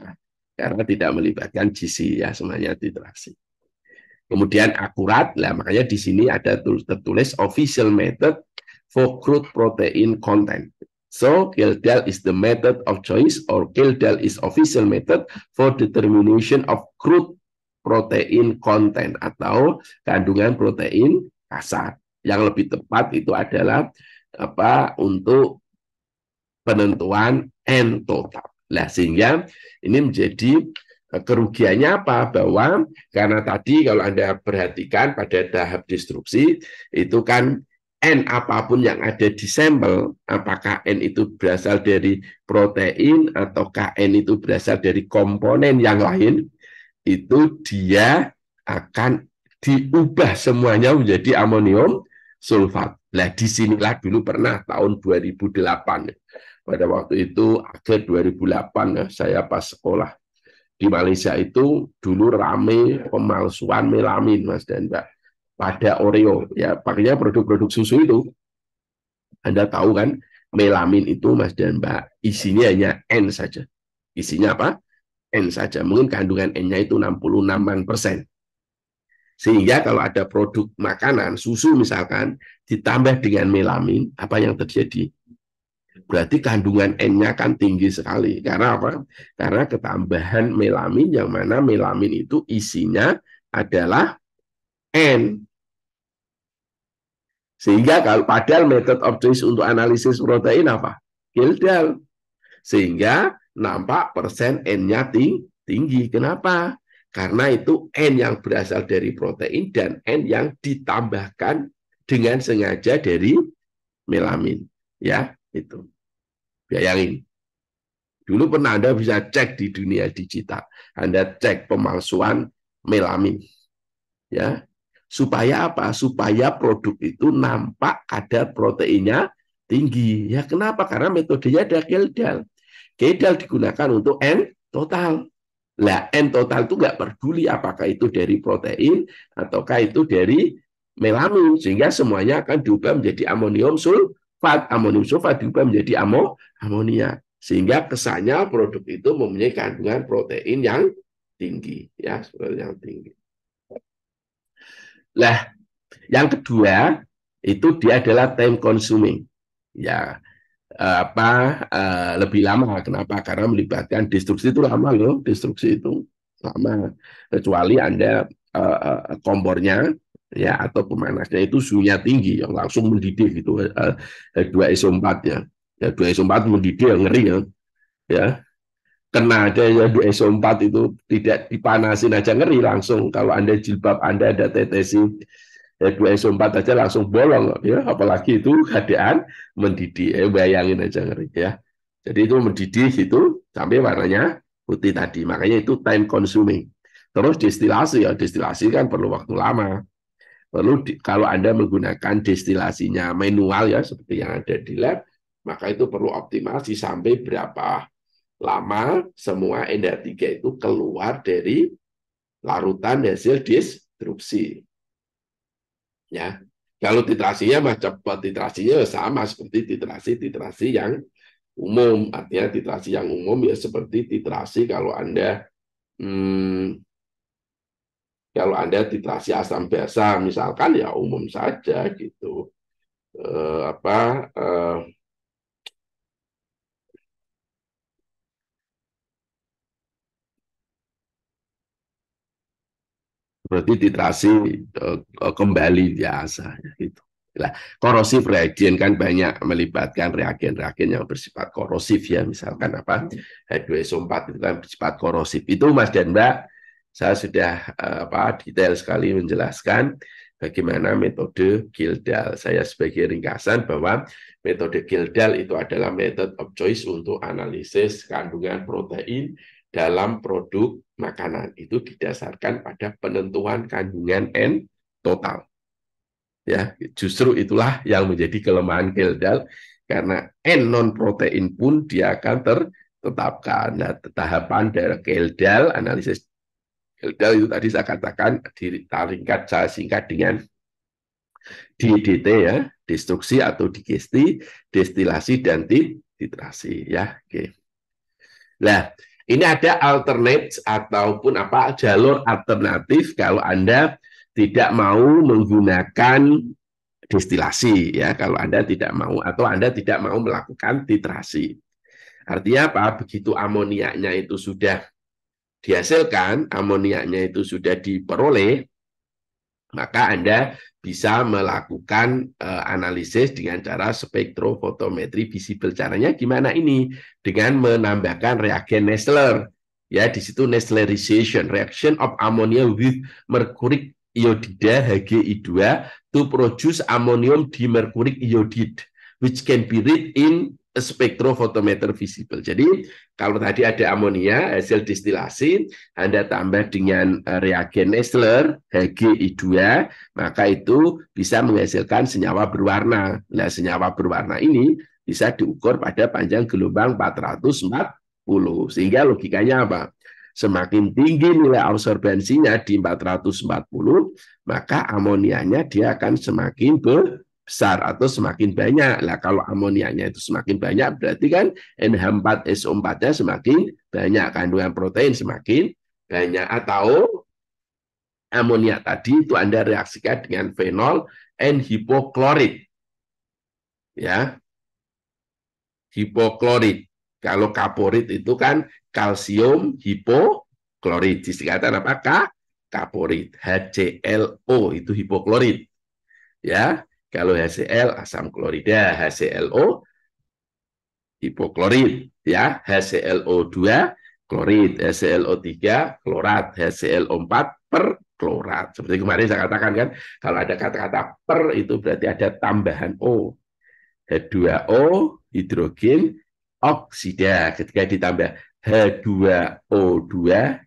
karena tidak melibatkan GC ya semuanya titrasi. Kemudian akurat, lah makanya di sini ada tertulis official method for crude protein content. So Keltel is the method of choice or Keltel is official method for determination of crude protein content atau kandungan protein kasar. Yang lebih tepat itu adalah apa untuk penentuan N total. Nah, sehingga ini menjadi eh, kerugiannya apa? Bahwa karena tadi kalau Anda perhatikan pada tahap destruksi, itu kan N apapun yang ada di sampel, apakah N itu berasal dari protein atau KN itu berasal dari komponen yang lain, itu dia akan diubah semuanya menjadi amonium sulfat. Nah, disinilah dulu pernah tahun 2008. Pada waktu itu, akhir nah, 2008, saya pas sekolah di Malaysia itu dulu rame pemalsuan melamin, Mas dan Mbak pada Oreo ya pakainya produk-produk susu itu Anda tahu kan melamin itu Mas dan Mbak isinya hanya N saja isinya apa N saja mungkin kandungan N-nya itu 66 persen sehingga kalau ada produk makanan susu misalkan ditambah dengan melamin apa yang terjadi berarti kandungan N-nya kan tinggi sekali karena apa karena ketambahan melamin yang mana melamin itu isinya adalah N. Sehingga kalau padahal method of choice untuk analisis protein apa? Gildal. Sehingga nampak persen N-nya tinggi. Kenapa? Karena itu N yang berasal dari protein dan N yang ditambahkan dengan sengaja dari melamin. Ya, itu. Bayangin. Dulu pernah Anda bisa cek di dunia digital. Anda cek pemalsuan melamin. Ya, Supaya apa? Supaya produk itu nampak kadar proteinnya tinggi. Ya kenapa? Karena metodenya ada keldal. Keldal digunakan untuk N total. Lah N total itu nggak peduli apakah itu dari protein ataukah itu dari melamin sehingga semuanya akan diubah menjadi amonium sulfat amonium sulfat diubah menjadi amo amonia sehingga kesannya produk itu mempunyai kandungan protein yang tinggi ya yang tinggi lah, yang kedua itu dia adalah time consuming. Ya, eh, apa eh, lebih lama kenapa karena melibatkan destruksi itu lama loh destruksi itu lama kecuali anda eh, kompornya ya atau pemanasnya itu suhunya tinggi yang langsung mendidih gitu dua eh, dua 4 ya. ya dua iso 4 mendidih yang ngeri ya. Ya, kena aja ya di SO4 itu tidak dipanasin aja ngeri langsung kalau Anda jilbab Anda ada tetesi ya dua SO4 aja langsung bolong ya apalagi itu keadaan mendidih eh, ya, bayangin aja ngeri ya jadi itu mendidih itu sampai warnanya putih tadi makanya itu time consuming terus destilasi ya destilasi kan perlu waktu lama perlu di, kalau Anda menggunakan destilasinya manual ya seperti yang ada di lab maka itu perlu optimasi sampai berapa lama semua NH3 itu keluar dari larutan hasil disrupsi Ya. Kalau titrasinya mah cepat titrasinya ya sama seperti titrasi-titrasi yang umum. Artinya titrasi yang umum ya seperti titrasi kalau Anda hmm, kalau Anda titrasi asam basa misalkan ya umum saja gitu. Eh, apa eh, berarti titrasi uh, eh, eh, kembali biasa ya, gitu. Nah, korosif reagen kan banyak melibatkan reagen-reagen yang bersifat korosif ya, misalkan apa H2SO4 itu kan bersifat korosif. Itu Mas dan Mbak, saya sudah eh, apa detail sekali menjelaskan bagaimana metode Gildal. Saya sebagai ringkasan bahwa metode Gildal itu adalah metode of choice untuk analisis kandungan protein dalam produk makanan itu didasarkan pada penentuan kandungan N total. Ya, justru itulah yang menjadi kelemahan Geldal karena N non protein pun dia akan tertetapkan. Nah, tahapan dari Geldal analisis Geldal itu tadi saya katakan ditaringkat saya singkat dengan DDT ya, destruksi atau digesti, destilasi dan titrasi ya. Oke. Nah, ini ada alternate ataupun apa jalur alternatif kalau Anda tidak mau menggunakan destilasi ya kalau Anda tidak mau atau Anda tidak mau melakukan titrasi. Artinya apa? Begitu amoniaknya itu sudah dihasilkan, amoniaknya itu sudah diperoleh, maka Anda bisa melakukan uh, analisis dengan cara spektrofotometri visible. Caranya gimana ini? Dengan menambahkan reagen Nestler Ya, di situ Nestlerization reaction of ammonia with mercuric iodide HGI2 to produce ammonium di dimercuric iodide, which can be read in spektrofotometer visible. Jadi kalau tadi ada amonia hasil distilasi Anda tambah dengan eh, reagen Nestler HGI2 maka itu bisa menghasilkan senyawa berwarna. Nah, senyawa berwarna ini bisa diukur pada panjang gelombang 440 sehingga logikanya apa? Semakin tinggi nilai absorbensinya di 440 maka amonianya dia akan semakin ber besar atau semakin banyak. Lah kalau amoniaknya itu semakin banyak berarti kan NH4SO4-nya semakin banyak, kandungan protein semakin banyak atau amoniak tadi itu Anda reaksikan dengan fenol and hipoklorit. Ya. Hipoklorit. Kalau kaporit itu kan kalsium hipoklorit. Disingkatan apa? K kaporit. HClO itu hipoklorit. Ya. Kalau HCl asam klorida, HClO hipoklorit ya, HClO2 klorit, HClO3 klorat, HClO4 klorat Seperti kemarin saya katakan kan, kalau ada kata-kata per itu berarti ada tambahan O. H2O hidrogen oksida ketika ditambah H2O2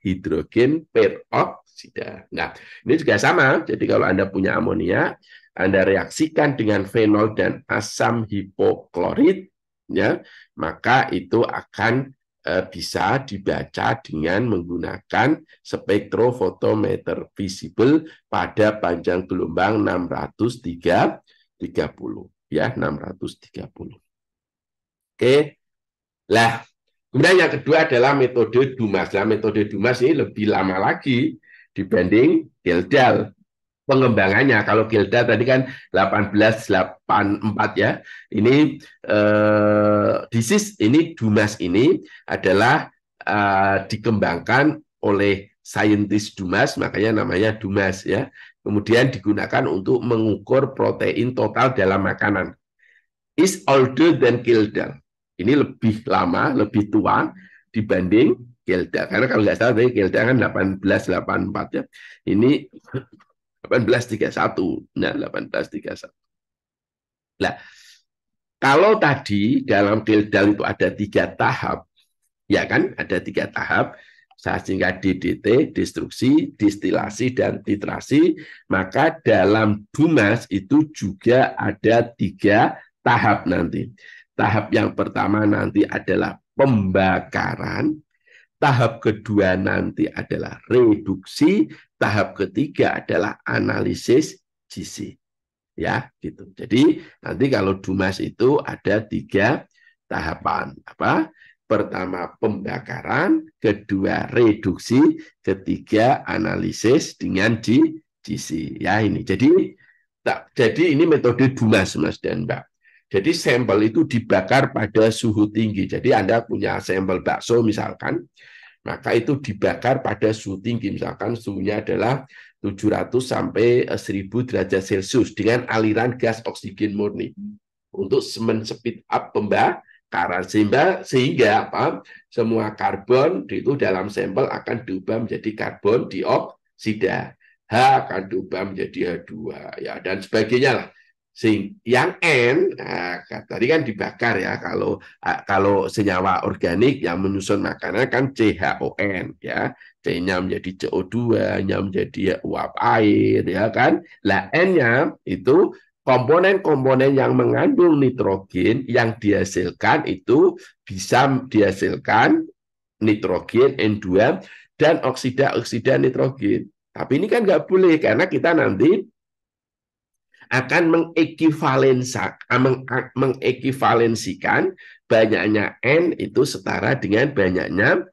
hidrogen peroksida. Nah, ini juga sama. Jadi kalau Anda punya amonia, anda reaksikan dengan fenol dan asam hipoklorit, ya, maka itu akan eh, bisa dibaca dengan menggunakan spektrofotometer visible pada panjang gelombang 630 ya 630. Oke. Lah, kemudian yang kedua adalah metode Dumas. Nah, metode Dumas ini lebih lama lagi dibanding Geldal pengembangannya. Kalau Gilda tadi kan 1884 ya. Ini eh, disis ini Dumas ini adalah eh, dikembangkan oleh saintis Dumas, makanya namanya Dumas ya. Kemudian digunakan untuk mengukur protein total dalam makanan. Is older than Gilda. Ini lebih lama, lebih tua dibanding Gilda. Karena kalau nggak salah tadi Gilda kan 1884 ya. Ini 1831. Nah, 1831. Nah, kalau tadi dalam DILDAL itu ada tiga tahap, ya kan? Ada tiga tahap, sehingga singkat DDT, destruksi, distilasi, dan titrasi, maka dalam Dumas itu juga ada tiga tahap nanti. Tahap yang pertama nanti adalah pembakaran, tahap kedua nanti adalah reduksi, tahap ketiga adalah analisis GC, Ya, gitu. Jadi nanti kalau dumas itu ada tiga tahapan. Apa? Pertama pembakaran, kedua reduksi, ketiga analisis dengan GC. Ya ini. Jadi tak, jadi ini metode dumas Mas dan Mbak. Jadi sampel itu dibakar pada suhu tinggi. Jadi Anda punya sampel bakso misalkan, maka itu dibakar pada suhu tinggi misalkan suhunya adalah 700 sampai 1000 eh, derajat Celcius dengan aliran gas oksigen murni untuk semen speed up pembakaran sehingga sehingga apa semua karbon itu dalam sampel akan diubah menjadi karbon dioksida H akan diubah menjadi H2 ya dan sebagainya lah Sing yang N nah, tadi kan dibakar ya kalau kalau senyawa organik yang menyusun makanan kan CHON ya. C-nya menjadi CO2, nya menjadi uap air ya kan. Lah N-nya itu komponen-komponen yang mengandung nitrogen yang dihasilkan itu bisa dihasilkan nitrogen N2 dan oksida-oksida nitrogen. Tapi ini kan nggak boleh karena kita nanti akan ah, ah, mengekivalensikan banyaknya N itu setara dengan banyaknya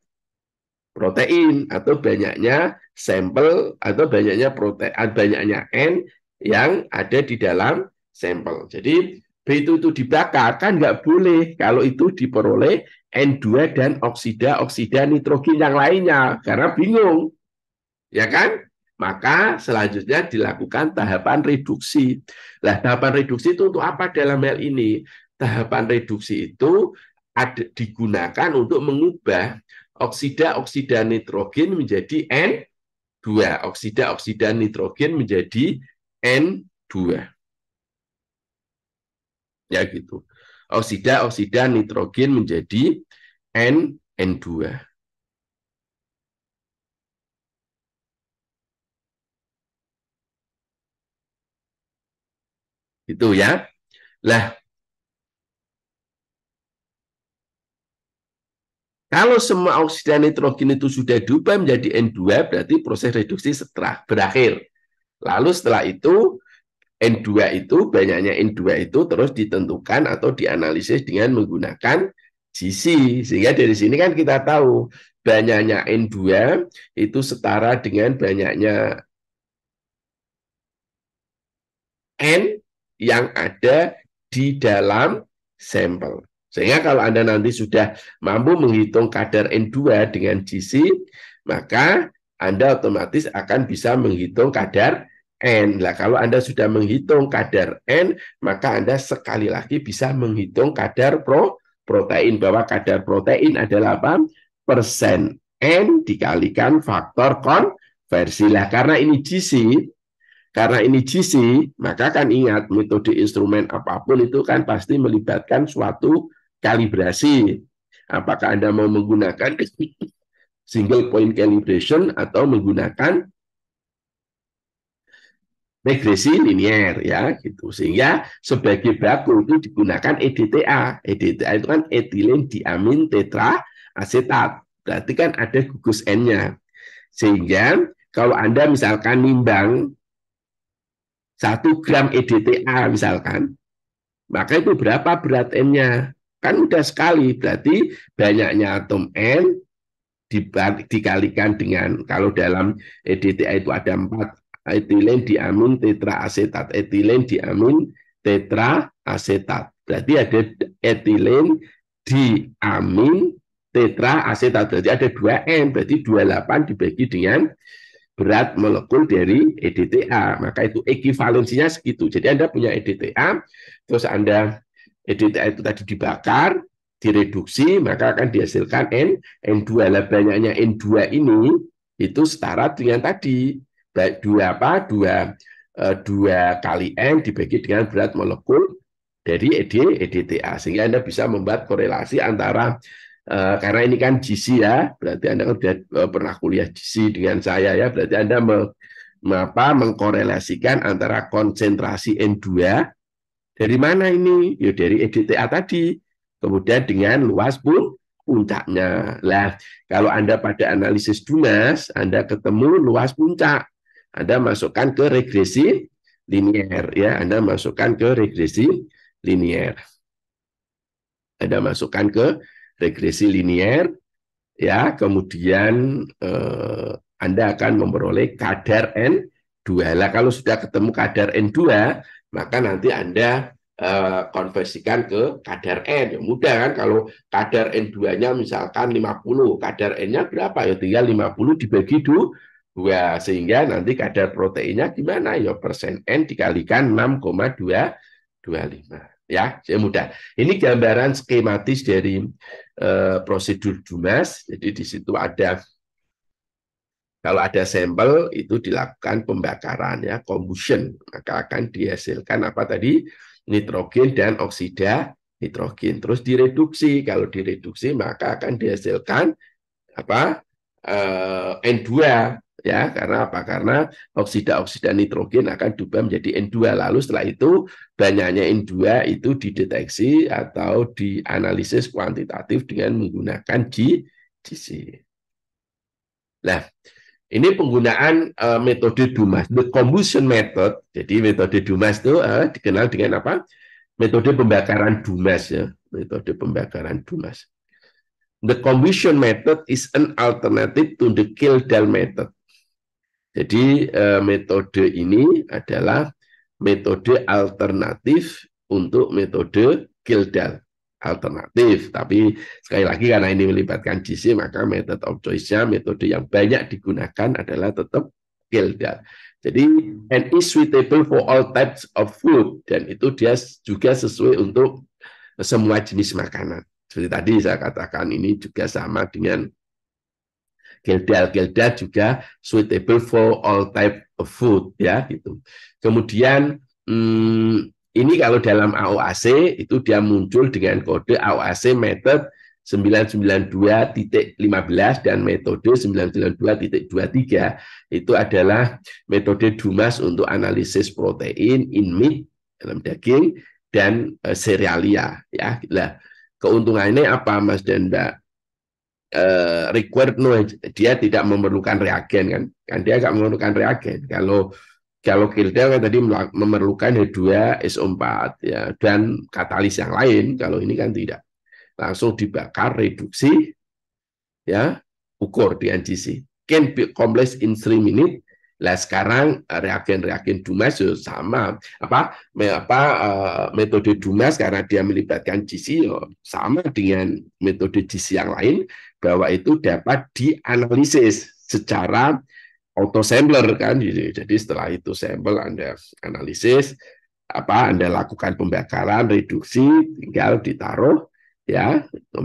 protein atau banyaknya sampel atau banyaknya protein ah, banyaknya N yang ada di dalam sampel. Jadi b itu, itu dibakar kan nggak boleh kalau itu diperoleh N2 dan oksida oksida nitrogen yang lainnya karena bingung. Ya kan? Maka selanjutnya dilakukan tahapan reduksi. Nah, tahapan reduksi itu untuk apa dalam hal ini? Tahapan reduksi itu ada, digunakan untuk mengubah oksida-oksida nitrogen menjadi N2. Oksida-oksida nitrogen menjadi N2. Ya gitu. Oksida-oksida nitrogen menjadi N, N2. Itu ya. Lah, Kalau semua oksida nitrogen itu sudah diubah menjadi N2, berarti proses reduksi setelah berakhir. Lalu setelah itu, N2 itu, banyaknya N2 itu terus ditentukan atau dianalisis dengan menggunakan GC. Sehingga dari sini kan kita tahu, banyaknya N2 itu setara dengan banyaknya N yang ada di dalam sampel. Sehingga kalau Anda nanti sudah mampu menghitung kadar N2 dengan GC, maka Anda otomatis akan bisa menghitung kadar N. Nah, kalau Anda sudah menghitung kadar N, maka Anda sekali lagi bisa menghitung kadar pro protein bahwa kadar protein adalah apa? persen N dikalikan faktor konversi. Lah karena ini GC, karena ini GC, maka kan ingat metode instrumen apapun itu kan pasti melibatkan suatu kalibrasi. Apakah Anda mau menggunakan [COUGHS] single point calibration atau menggunakan regresi linear ya gitu. Sehingga sebagai baku itu digunakan EDTA. EDTA itu kan etilen diamin tetra asetat. Berarti kan ada gugus N-nya. Sehingga kalau Anda misalkan nimbang 1 gram EDTA misalkan, maka itu berapa berat N-nya? Kan udah sekali, berarti banyaknya atom N dikalikan dengan kalau dalam EDTA itu ada 4 etilen diamin tetraasetat, etilen diamin tetraasetat. Berarti ada etilen diamin tetraasetat. Berarti ada 2N, berarti 28 dibagi dengan berat molekul dari EDTA. Maka itu ekivalensinya segitu. Jadi Anda punya EDTA, terus Anda EDTA itu tadi dibakar, direduksi, maka akan dihasilkan N, N2. Lah banyaknya N2 ini itu setara dengan tadi. Dua apa? Dua, eh, dua kali N dibagi dengan berat molekul dari ED, EDTA. Sehingga Anda bisa membuat korelasi antara Eh, karena ini kan GC ya, berarti Anda kan sudah eh, pernah kuliah GC dengan saya ya, berarti Anda me, mengkorelasikan antara konsentrasi N2 dari mana ini? Ya dari EDTA tadi. Kemudian dengan luas pun puncaknya. Lah, kalau Anda pada analisis Dumas, Anda ketemu luas puncak. Anda masukkan ke regresi linier ya, Anda masukkan ke regresi linier. Anda masukkan ke regresi linier ya kemudian eh, Anda akan memperoleh kadar N2 lah kalau sudah ketemu kadar N2 maka nanti Anda eh, konversikan ke kadar N ya mudah kan kalau kadar N2-nya misalkan 50 kadar N-nya berapa ya tinggal 50 dibagi dua sehingga nanti kadar proteinnya gimana ya persen N dikalikan 6,225 ya mudah. Ini gambaran skematis dari eh, prosedur Dumas. Jadi di situ ada kalau ada sampel itu dilakukan pembakaran ya combustion maka akan dihasilkan apa tadi nitrogen dan oksida nitrogen terus direduksi kalau direduksi maka akan dihasilkan apa eh, N2 ya karena apa karena oksida-oksida nitrogen akan dubah menjadi N2 lalu setelah itu banyaknya N2 itu dideteksi atau dianalisis kuantitatif dengan menggunakan GC. Nah, ini penggunaan uh, metode Dumas, the combustion method. Jadi metode Dumas itu uh, dikenal dengan apa? Metode pembakaran Dumas ya, metode pembakaran Dumas. The combustion method is an alternative to the kill method. Jadi eh, metode ini adalah metode alternatif untuk metode Gildal alternatif. Tapi sekali lagi karena ini melibatkan GC maka metode of choice-nya metode yang banyak digunakan adalah tetap Gildal. Jadi and is suitable for all types of food dan itu dia juga sesuai untuk semua jenis makanan. Seperti tadi saya katakan ini juga sama dengan Geldal geldal juga suitable for all type of food ya gitu. Kemudian hmm, ini kalau dalam AOAC itu dia muncul dengan kode AOAC method 992.15 dan metode 992.23 itu adalah metode Dumas untuk analisis protein in meat dalam daging dan uh, ya. Nah, keuntungannya apa Mas dan Mbak Eh, required knowledge. Dia tidak memerlukan reagen kan. Kan dia agak memerlukan reagen. Kalau kalau Kirdel kan tadi memerlukan H2, SO4 ya dan katalis yang lain. Kalau ini kan tidak. Langsung dibakar reduksi ya ukur di NGC. Can be complex in 3 minutes lah sekarang eh, reagen-reagen Dumas ya sama apa apa eh, metode Dumas karena dia melibatkan GC ya sama dengan metode GC yang lain bahwa itu dapat dianalisis secara auto sampler kan gitu. jadi setelah itu sampel Anda analisis apa Anda lakukan pembakaran reduksi tinggal ditaruh ya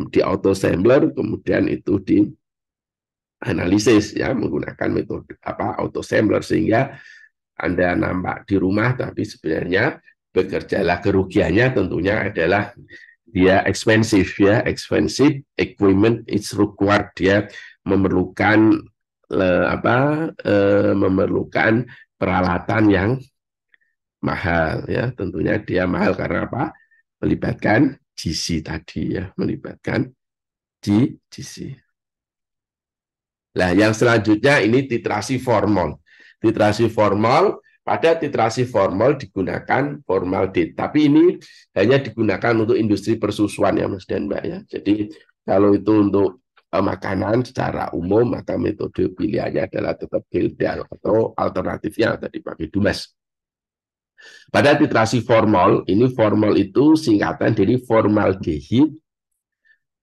di auto sampler kemudian itu di analisis ya menggunakan metode apa auto sampler sehingga Anda nampak di rumah tapi sebenarnya bekerjalah kerugiannya tentunya adalah dia ekspensif ya ekspensif equipment it's required dia memerlukan le, apa e, memerlukan peralatan yang mahal ya tentunya dia mahal karena apa melibatkan GC tadi ya melibatkan di GC Nah, yang selanjutnya ini titrasi formal. Titrasi formal, pada titrasi formal digunakan formaldehid, tapi ini hanya digunakan untuk industri persusuan ya Mas dan Mbak ya. Jadi kalau itu untuk eh, makanan secara umum maka metode pilihannya adalah tetap gildal atau alternatif yang tadi pakai dumas. Pada titrasi formal, ini formal itu singkatan dari formaldehid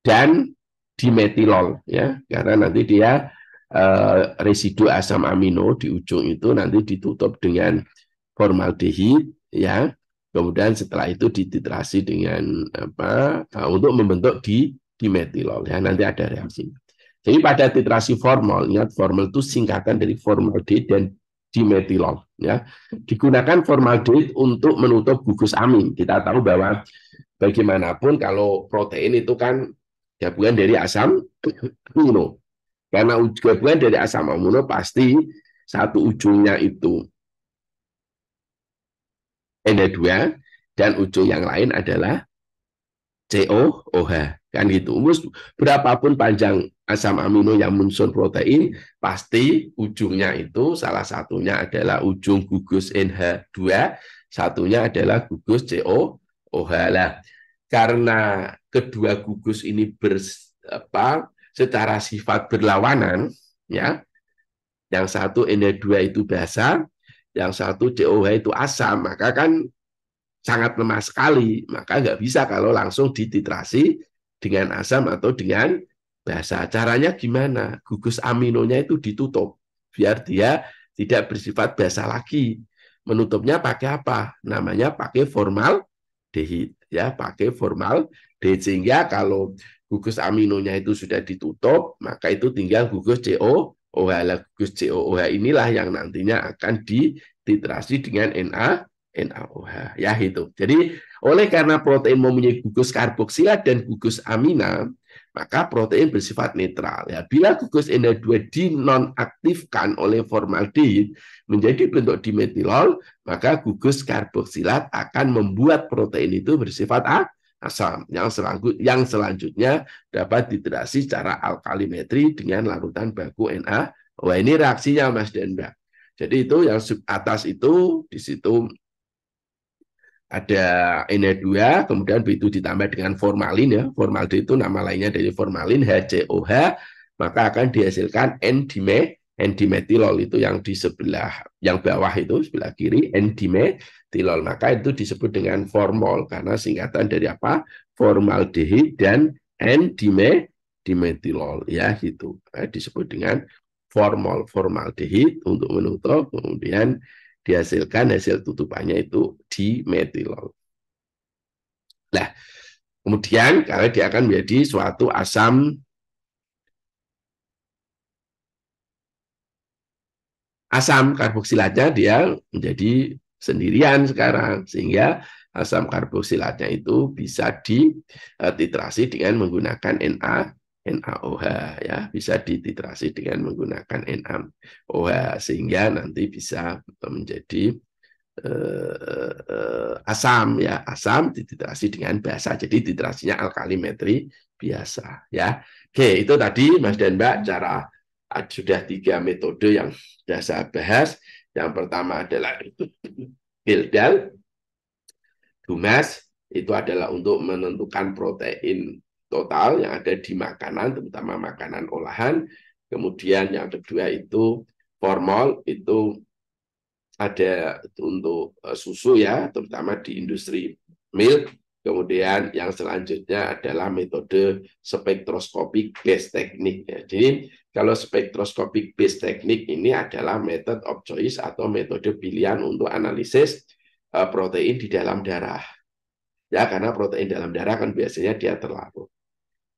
dan dimetilol ya karena nanti dia Eh, residu asam amino di ujung itu nanti ditutup dengan formaldehid ya kemudian setelah itu dititrasi dengan apa eh, untuk membentuk di dimetilol ya nanti ada reaksi jadi pada titrasi formal ingat formal itu singkatan dari formaldehid dan dimetilol ya digunakan formaldehid untuk menutup gugus amin kita tahu bahwa bagaimanapun kalau protein itu kan gabungan dari asam amino karena gabungan dari asam amino pasti satu ujungnya itu NH2 dan ujung yang lain adalah COOH. Kan gitu. Mus berapapun panjang asam amino yang menyusun protein, pasti ujungnya itu salah satunya adalah ujung gugus NH2, satunya adalah gugus COOH. Lah, karena kedua gugus ini ber, apa, secara sifat berlawanan ya yang satu NH2 e itu basa yang satu COH itu asam maka kan sangat lemah sekali maka nggak bisa kalau langsung dititrasi dengan asam atau dengan basa caranya gimana gugus aminonya itu ditutup biar dia tidak bersifat basa lagi menutupnya pakai apa namanya pakai formal dehid ya pakai formal dehid sehingga kalau gugus aminonya itu sudah ditutup, maka itu tinggal gugus CO OH. Lah, gugus COOH inilah yang nantinya akan dititrasi dengan Na NaOH. Ya itu. Jadi oleh karena protein mempunyai gugus karboksilat dan gugus amina, maka protein bersifat netral. Ya, bila gugus NH2 dinonaktifkan oleh formaldehid menjadi bentuk dimetilol, maka gugus karboksilat akan membuat protein itu bersifat asam. Yang, selanjut, yang selanjutnya dapat diterasi secara alkalimetri dengan larutan baku Na. Wah ini reaksinya Mas Denba. Jadi itu yang sub atas itu di situ ada Na2, kemudian B2 ditambah dengan formalin ya. Formalin itu nama lainnya dari formalin HCOH, maka akan dihasilkan N-dime N-dimetilol itu yang di sebelah yang bawah itu sebelah kiri N-dime tilol. Maka itu disebut dengan formal karena singkatan dari apa? Formaldehid dan n dimetilol ya itu Nah, disebut dengan formal formaldehid untuk menutup kemudian dihasilkan hasil tutupannya itu dimetilol. Nah, kemudian karena dia akan menjadi suatu asam asam karboksilatnya dia menjadi sendirian sekarang sehingga asam karboksilatnya itu bisa dititrasi eh, dengan menggunakan Na NaOH ya bisa dititrasi dengan menggunakan NaOH sehingga nanti bisa eh, menjadi eh, eh, asam ya asam dititrasi dengan basa jadi titrasinya alkalimetri biasa ya oke itu tadi Mas dan Mbak cara ah, sudah tiga metode yang sudah saya bahas yang pertama adalah Bildal, Dumas, itu adalah untuk menentukan protein total yang ada di makanan, terutama makanan olahan. Kemudian yang kedua itu formal, itu ada untuk eh, susu ya, terutama di industri milk. Kemudian yang selanjutnya adalah metode spektroskopik gas teknik. Ya. Jadi kalau spektroskopik based teknik ini adalah method of choice atau metode pilihan untuk analisis eh, protein di dalam darah. Ya, karena protein dalam darah kan biasanya dia terlalu,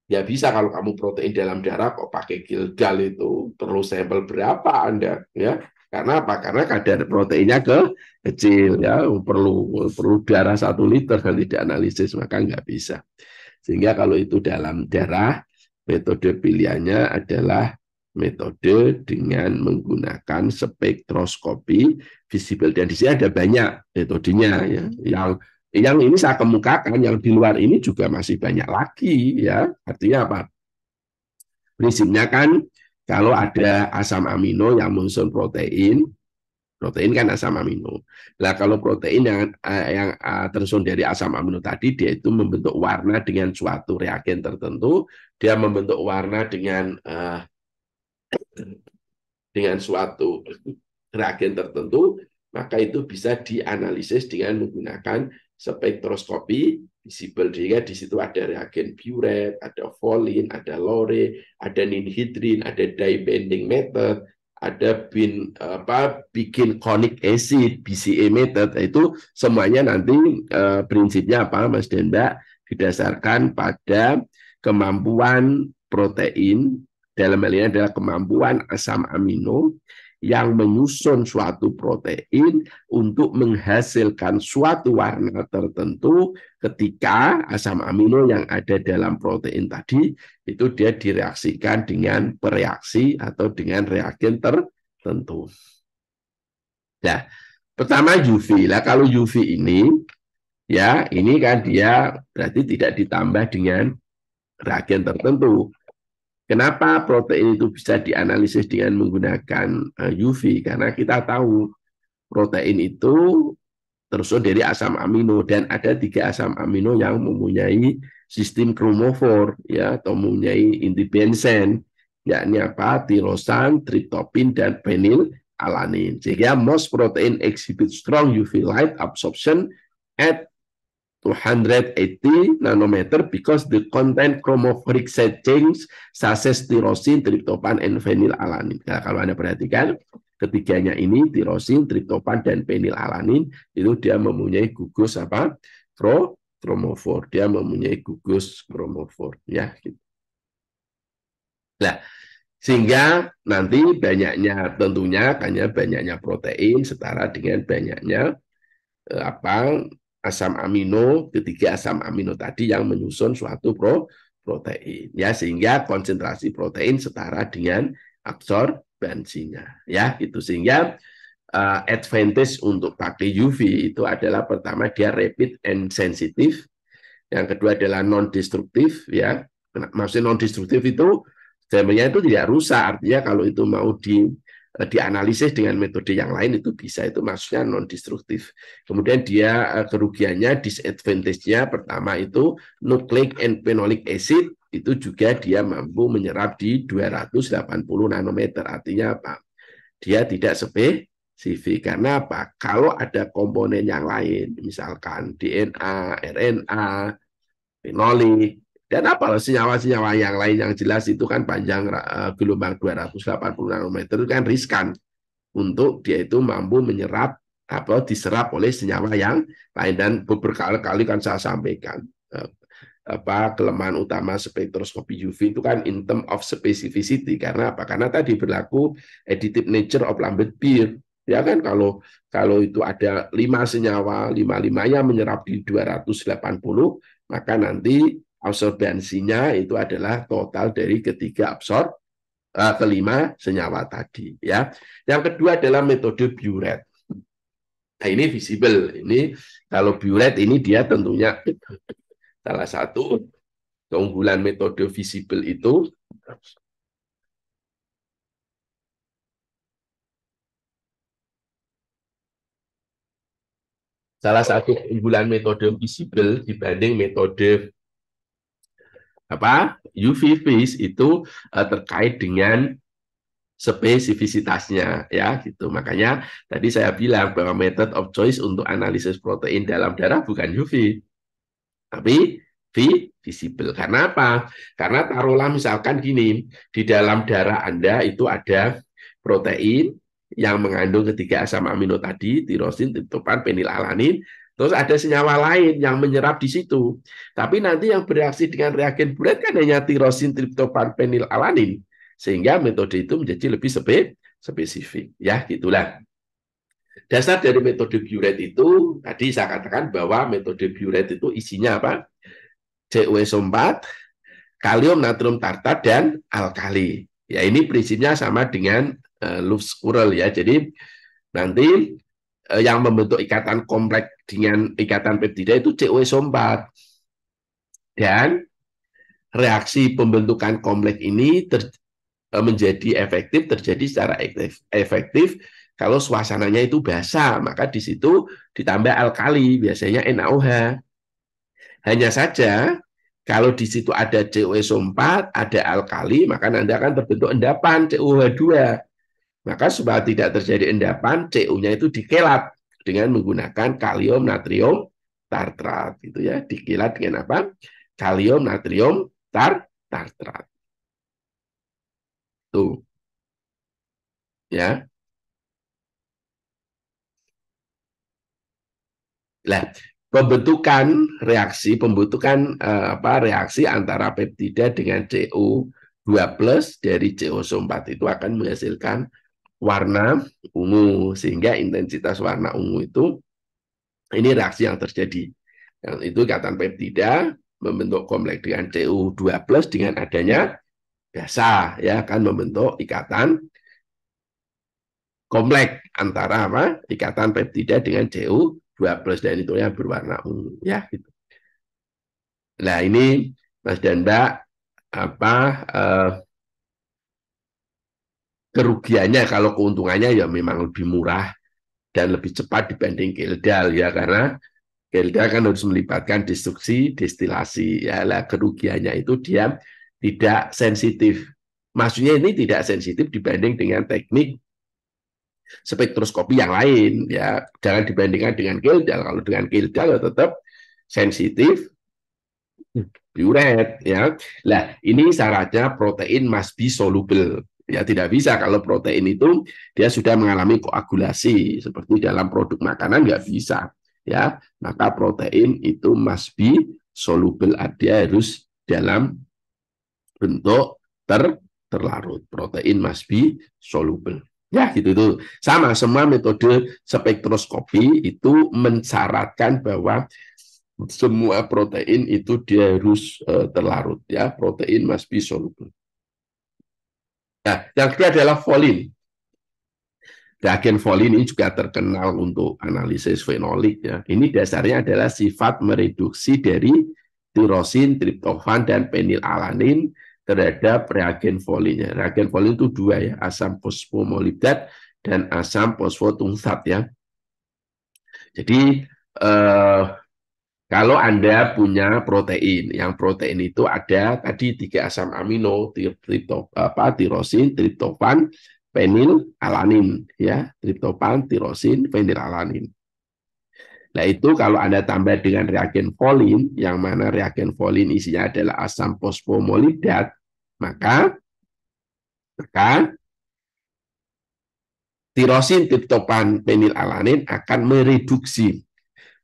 Ya bisa kalau kamu protein dalam darah kok pakai Gilgal itu perlu sampel berapa Anda ya. Karena apa? Karena kadar proteinnya ke kecil ya, perlu perlu darah satu liter tidak analisis maka nggak bisa. Sehingga kalau itu dalam darah metode pilihannya adalah metode dengan menggunakan spektroskopi visible dan di sini ada banyak metodenya hmm. ya yang yang ini saya kemukakan yang di luar ini juga masih banyak lagi ya artinya apa prinsipnya kan kalau ada asam amino yang menyusun protein protein kan asam amino lah kalau protein yang eh, yang eh, tersusun dari asam amino tadi dia itu membentuk warna dengan suatu reagen tertentu dia membentuk warna dengan uh, dengan suatu reagen tertentu, maka itu bisa dianalisis dengan menggunakan spektroskopi visible sehingga di situ ada reagen buret, ada folin, ada lore, ada ninhidrin, ada dye bending method, ada bin apa bikin conic acid BCA method nah, itu semuanya nanti eh, prinsipnya apa Mas dan Mbak didasarkan pada kemampuan protein dalam hal ini adalah kemampuan asam amino yang menyusun suatu protein untuk menghasilkan suatu warna tertentu ketika asam amino yang ada dalam protein tadi itu dia direaksikan dengan pereaksi atau dengan reagen tertentu. Nah, pertama UV. Lah kalau UV ini ya, ini kan dia berarti tidak ditambah dengan reagen tertentu. Kenapa protein itu bisa dianalisis dengan menggunakan eh, UV? Karena kita tahu protein itu tersusun dari asam amino dan ada tiga asam amino yang mempunyai sistem kromofor ya atau mempunyai inti yakni apa tirosan, triptopin dan penil alanin. Sehingga most protein exhibit strong UV light absorption at 280 nanometer because the content chromophoric set change success tyrosine, tryptophan, and phenylalanine. Nah, kalau Anda perhatikan, ketiganya ini tirosin, triptofan dan phenylalanine, itu dia mempunyai gugus apa? Pro chromophore. Dia mempunyai gugus chromophore. ya gitu. Nah, sehingga nanti banyaknya tentunya hanya banyaknya protein setara dengan banyaknya eh, apa asam amino, ketiga asam amino tadi yang menyusun suatu pro protein ya sehingga konsentrasi protein setara dengan absorbansinya ya itu sehingga uh, advantage untuk pakai UV itu adalah pertama dia rapid and sensitive yang kedua adalah non destruktif ya maksudnya non destruktif itu sebenarnya itu tidak rusak artinya kalau itu mau di Eh, dianalisis dengan metode yang lain itu bisa itu maksudnya non destruktif. Kemudian dia eh, kerugiannya disadvantage-nya pertama itu nucleic and phenolic acid itu juga dia mampu menyerap di 280 nanometer. Artinya apa? Dia tidak spesifik karena apa? Kalau ada komponen yang lain, misalkan DNA, RNA, phenolic. Dan apa senyawa-senyawa yang lain yang jelas itu kan panjang uh, gelombang 280 nanometer itu kan riskan untuk dia itu mampu menyerap atau diserap oleh senyawa yang lain dan beberapa kali kan saya sampaikan uh, apa kelemahan utama spektroskopi UV itu kan in term of specificity karena apa karena tadi berlaku additive nature of Lambert Beer ya kan kalau kalau itu ada lima senyawa lima limanya menyerap di 280 maka nanti absorbensinya itu adalah total dari ketiga absorb uh, eh, kelima senyawa tadi ya. Yang kedua adalah metode buret. Nah, ini visible. Ini kalau buret ini dia tentunya [CLEARS THROAT] salah satu keunggulan metode visible itu salah satu keunggulan metode visible dibanding metode apa UV phase itu uh, terkait dengan spesifisitasnya ya gitu makanya tadi saya bilang bahwa method of choice untuk analisis protein dalam darah bukan UV tapi V visible karena apa karena taruhlah misalkan gini di dalam darah anda itu ada protein yang mengandung ketiga asam amino tadi tirosin triptofan penilalanin Terus ada senyawa lain yang menyerap di situ. Tapi nanti yang bereaksi dengan reagen bulat kan hanya tirosin triptofan penil Sehingga metode itu menjadi lebih spe spesifik. Ya, gitulah. Dasar dari metode buret itu, tadi saya katakan bahwa metode buret itu isinya apa? cos 4 kalium natrium tartar dan alkali. Ya ini prinsipnya sama dengan uh, eh, Lufskurel ya. Jadi nanti Eh, yang membentuk ikatan kompleks dengan ikatan peptida itu COE4. Dan reaksi pembentukan kompleks ini ter, eh, menjadi efektif terjadi secara efektif, efektif kalau suasananya itu basa maka di situ ditambah alkali, biasanya NaOH. Hanya saja kalau di situ ada COSO4, ada alkali, maka nanti akan terbentuk endapan COH2. Maka supaya tidak terjadi endapan, CU-nya itu dikelat dengan menggunakan kalium natrium tartrat gitu ya, dikilat dengan apa? Kalium natrium tar tartrat. Tuh. Ya. lah pembentukan reaksi pembentukan eh, apa reaksi antara peptida dengan CO2+ dari CO4 itu akan menghasilkan warna ungu sehingga intensitas warna ungu itu ini reaksi yang terjadi dan itu ikatan peptida membentuk kompleks dengan CU2+ dengan adanya biasa ya kan membentuk ikatan kompleks antara apa ikatan peptida dengan CU2+ dan itu yang berwarna ungu ya gitu. Nah ini Mas dan Mbak apa eh, kerugiannya kalau keuntungannya ya memang lebih murah dan lebih cepat dibanding keldal ya karena keldal kan harus melibatkan destruksi destilasi ya lah kerugiannya itu dia tidak sensitif maksudnya ini tidak sensitif dibanding dengan teknik spektroskopi yang lain ya jangan dibandingkan dengan keldal kalau dengan keldal ya tetap sensitif buret ya lah ini syaratnya protein must be soluble Ya tidak bisa kalau protein itu dia sudah mengalami koagulasi seperti dalam produk makanan nggak bisa ya. Maka protein itu must be soluble dia harus dalam bentuk ter terlarut. Protein must be soluble. Ya, gitu itu. Sama semua metode spektroskopi itu mensyaratkan bahwa semua protein itu dia harus uh, eh, terlarut ya. Protein must be soluble. Nah, yang kedua adalah Folin. Reagen Folin ini juga terkenal untuk analisis fenolik. Ya. Ini dasarnya adalah sifat mereduksi dari tirosin, triptofan, dan penilalanin terhadap reagen folinnya. Reagen folin itu dua ya, asam fosfomolibdat dan asam fosfotungsat ya. Jadi eh, kalau Anda punya protein, yang protein itu ada tadi tiga asam amino, tirosin, triptofan, penil, alanin. ya Triptofan, tirosin, penil, alanin. Nah itu kalau Anda tambah dengan reagen folin, yang mana reagen folin isinya adalah asam fosfomolidat, maka maka tirosin, triptofan, penil, alanin akan mereduksi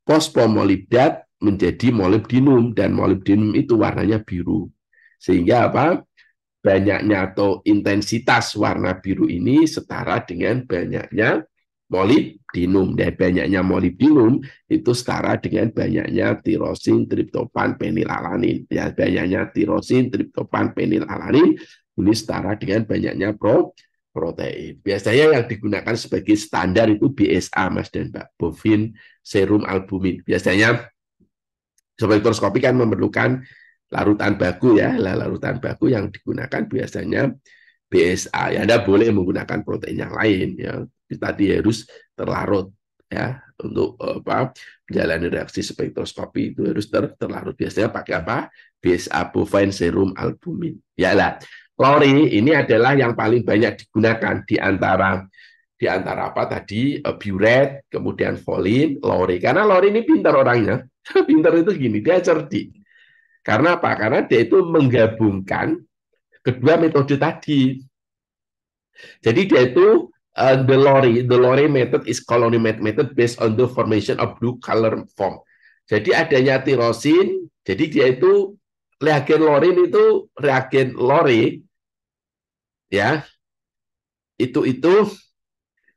fosfomolidat menjadi molybdenum dan molybdenum itu warnanya biru. Sehingga apa? Banyaknya atau intensitas warna biru ini setara dengan banyaknya molybdenum. Dan banyaknya molybdenum itu setara dengan banyaknya tirosin, triptofan, penilalanin. Ya, banyaknya tirosin, triptofan, penilalanin ini setara dengan banyaknya pro protein. Biasanya yang digunakan sebagai standar itu BSA, Mas dan Mbak, bovin serum albumin. Biasanya Spektroskopi kan memerlukan larutan baku ya, larutan baku yang digunakan biasanya BSA. Ya, Anda boleh menggunakan protein yang lain ya. Tadi harus terlarut ya untuk apa menjalani reaksi spektroskopi itu harus ter, terlarut biasanya pakai apa BSA bovine serum albumin ya lah klori ini adalah yang paling banyak digunakan di antara di antara apa tadi eh, buret kemudian folin lori karena lori ini pintar orangnya [LAUGHS] Pintar itu gini, dia cerdik. Karena apa? Karena dia itu menggabungkan kedua metode tadi. Jadi dia itu uh, the lorry, the lorry method is colony method based on the formation of blue color form. Jadi adanya tirosin, jadi dia itu reagen lorin itu reagen lori ya. Itu itu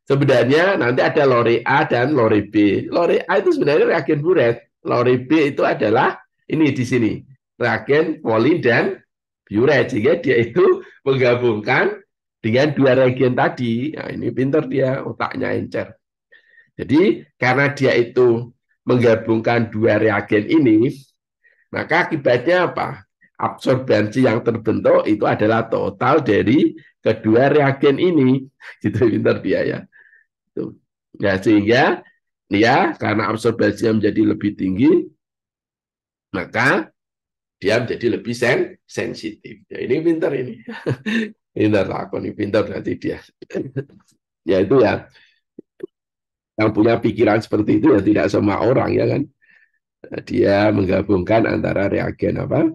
sebenarnya nanti ada lori A dan lori B. Lori A itu sebenarnya reagen buret. Lori B itu adalah ini di sini reagen poli dan biure sehingga dia itu menggabungkan dengan dua reagen tadi. Nah, ini pinter dia otaknya encer. Jadi karena dia itu menggabungkan dua reagen ini, maka akibatnya apa? Absorbensi yang terbentuk itu adalah total dari kedua reagen ini. [LAUGHS] Gitu pinter dia ya. Tuh. Nah, sehingga ya karena absorbensinya menjadi lebih tinggi maka dia menjadi lebih sen sensitif ya ini pinter ini [LAUGHS] pinter aku ini pinter berarti dia [LAUGHS] ya itu ya yang punya pikiran seperti itu ya tidak semua orang ya kan dia menggabungkan antara reagen apa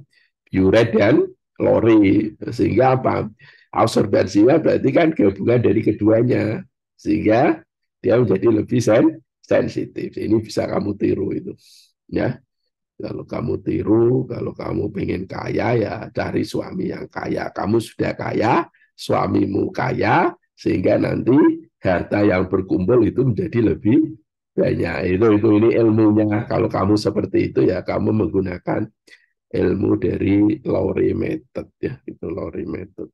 uret dan lori, sehingga apa absorbensinya berarti kan gabungan dari keduanya sehingga dia menjadi lebih sen sensitif. Ini bisa kamu tiru itu. Ya. Kalau kamu tiru, kalau kamu pengen kaya ya cari suami yang kaya. Kamu sudah kaya, suamimu kaya, sehingga nanti harta yang berkumpul itu menjadi lebih banyak. Itu itu ini ilmunya. Kalau kamu seperti itu ya kamu menggunakan ilmu dari Lowry method ya, itu Lowry method.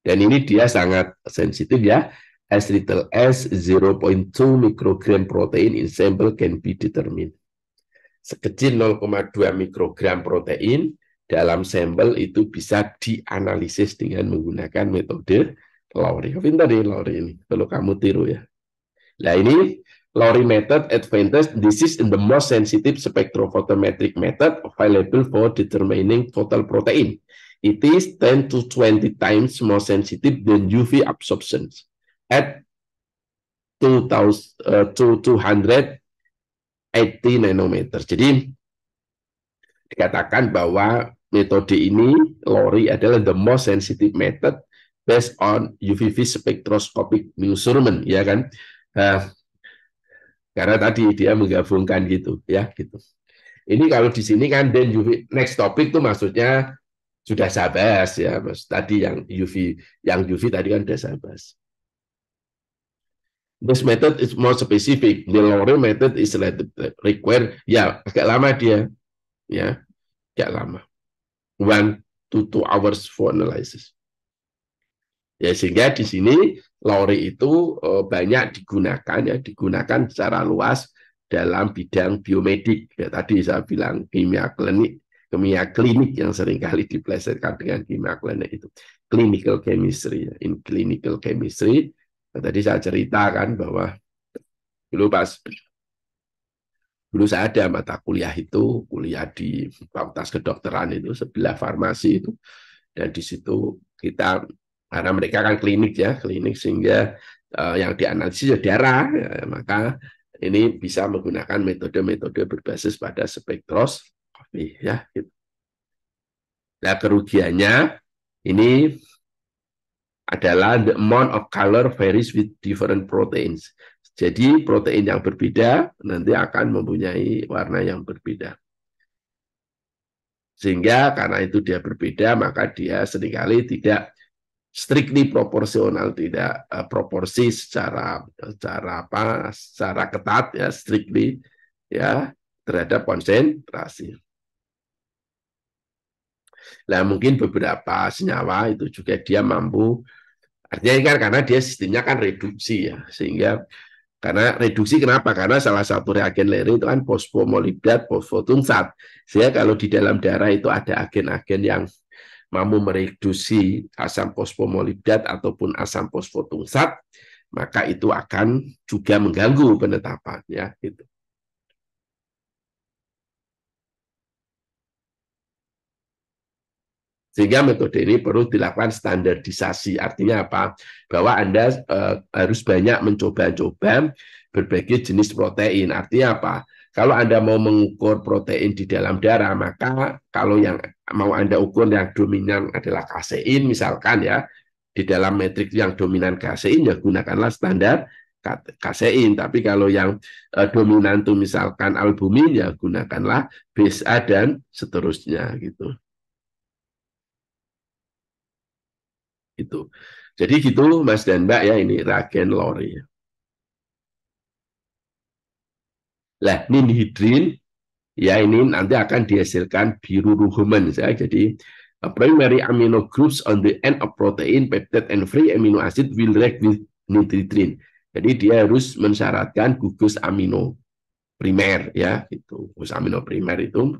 Dan ini dia sangat sensitif ya. As little as 0.2 mikrogram protein in sample can be determined. Sekecil 0,2 mikrogram protein dalam sampel itu bisa dianalisis dengan menggunakan metode Lowry. Pintar nih Lowry ini. Kalau kamu tiru ya. Nah ini Lowry method advantage. This is the most sensitive spectrophotometric method available for determining total protein. It is 10 to 20 times more sensitive than UV absorption at 2000, uh, to 280 nanometer. Jadi dikatakan bahwa metode ini LORI adalah the most sensitive method based on UVV spectroscopic measurement ya kan. Uh, karena tadi dia menggabungkan gitu ya gitu. Ini kalau di sini kan then UV next topic tuh maksudnya sudah saya ya mas tadi yang UV yang UV tadi kan sudah saya bahas this method is more specific the Laurel method is require ya agak lama dia ya agak lama one to two hours for analysis ya sehingga di sini Laurel itu eh, banyak digunakan ya digunakan secara luas dalam bidang biomedik ya tadi saya bilang kimia klinik kimia klinik yang seringkali diplesetkan dengan kimia klinik itu clinical chemistry ya in clinical chemistry nah, tadi saya ceritakan bahwa dulu pas dulu saya ada mata kuliah itu kuliah di fakultas kedokteran itu sebelah farmasi itu dan di situ kita karena mereka kan klinik ya klinik sehingga uh, yang dianalisis ya darah ya, maka ini bisa menggunakan metode-metode berbasis pada spektros nih ya. Gitu. Nah kerugiannya ini adalah the amount of color varies with different proteins. Jadi protein yang berbeda nanti akan mempunyai warna yang berbeda. Sehingga karena itu dia berbeda, maka dia seringkali tidak strictly proporsional, tidak uh, proporsi secara secara apa? secara ketat ya, strictly ya terhadap konsentrasi. Nah, mungkin beberapa senyawa itu juga dia mampu Artinya kan karena dia sistemnya kan reduksi ya, sehingga karena reduksi kenapa? Karena salah satu reagen lere itu kan fosfomolibdat, fosfotungsat. Sehingga kalau di dalam darah itu ada agen-agen yang mampu mereduksi asam fosfomolibdat ataupun asam fosfotungsat, maka itu akan juga mengganggu penetapan ya gitu. Sehingga metode ini perlu dilakukan standarisasi. Artinya apa? Bahwa Anda e, harus banyak mencoba-coba berbagai jenis protein. Artinya apa? Kalau Anda mau mengukur protein di dalam darah, maka kalau yang mau Anda ukur yang dominan adalah kasein misalkan ya, di dalam metrik yang dominan kasein ya gunakanlah standar kasein. Tapi kalau yang e, dominan itu misalkan albumin ya gunakanlah BSA dan seterusnya gitu. itu. Jadi gitu Mas dan Mbak ya ini reagen lori. Lah, ninhidrin ya ini nanti akan dihasilkan biru biruruhuman ya. Jadi primary amino groups on the end of protein, peptide and free amino acid will react with nitritrin. Jadi dia harus mensyaratkan gugus amino primer ya itu gugus amino primer itu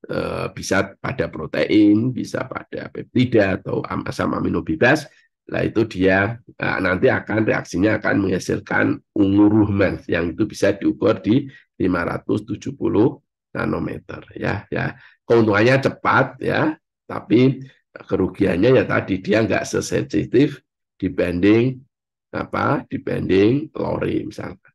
Eh, bisa pada protein, bisa pada peptida atau asam amino bebas. Nah itu dia eh, nanti akan reaksinya akan menghasilkan ungu ruhman yang itu bisa diukur di 570 nanometer ya ya keuntungannya cepat ya tapi kerugiannya ya tadi dia nggak sesensitif dibanding apa dibanding lori misalnya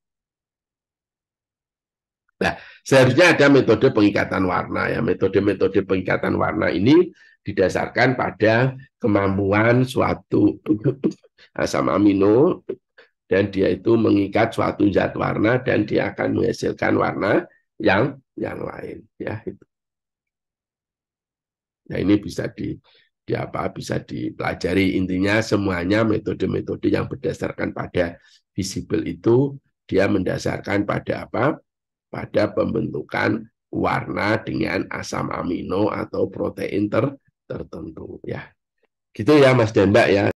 Nah, seharusnya ada metode pengikatan warna ya. Metode-metode pengikatan warna ini didasarkan pada kemampuan suatu [CLEARS THROAT] asam amino dan dia itu mengikat suatu zat warna dan dia akan menghasilkan warna yang yang lain ya itu. Nah, ini bisa di di apa bisa dipelajari intinya semuanya metode-metode yang berdasarkan pada visible itu dia mendasarkan pada apa pada pembentukan warna dengan asam amino atau protein ter tertentu ya. Gitu ya Mas Dembak ya.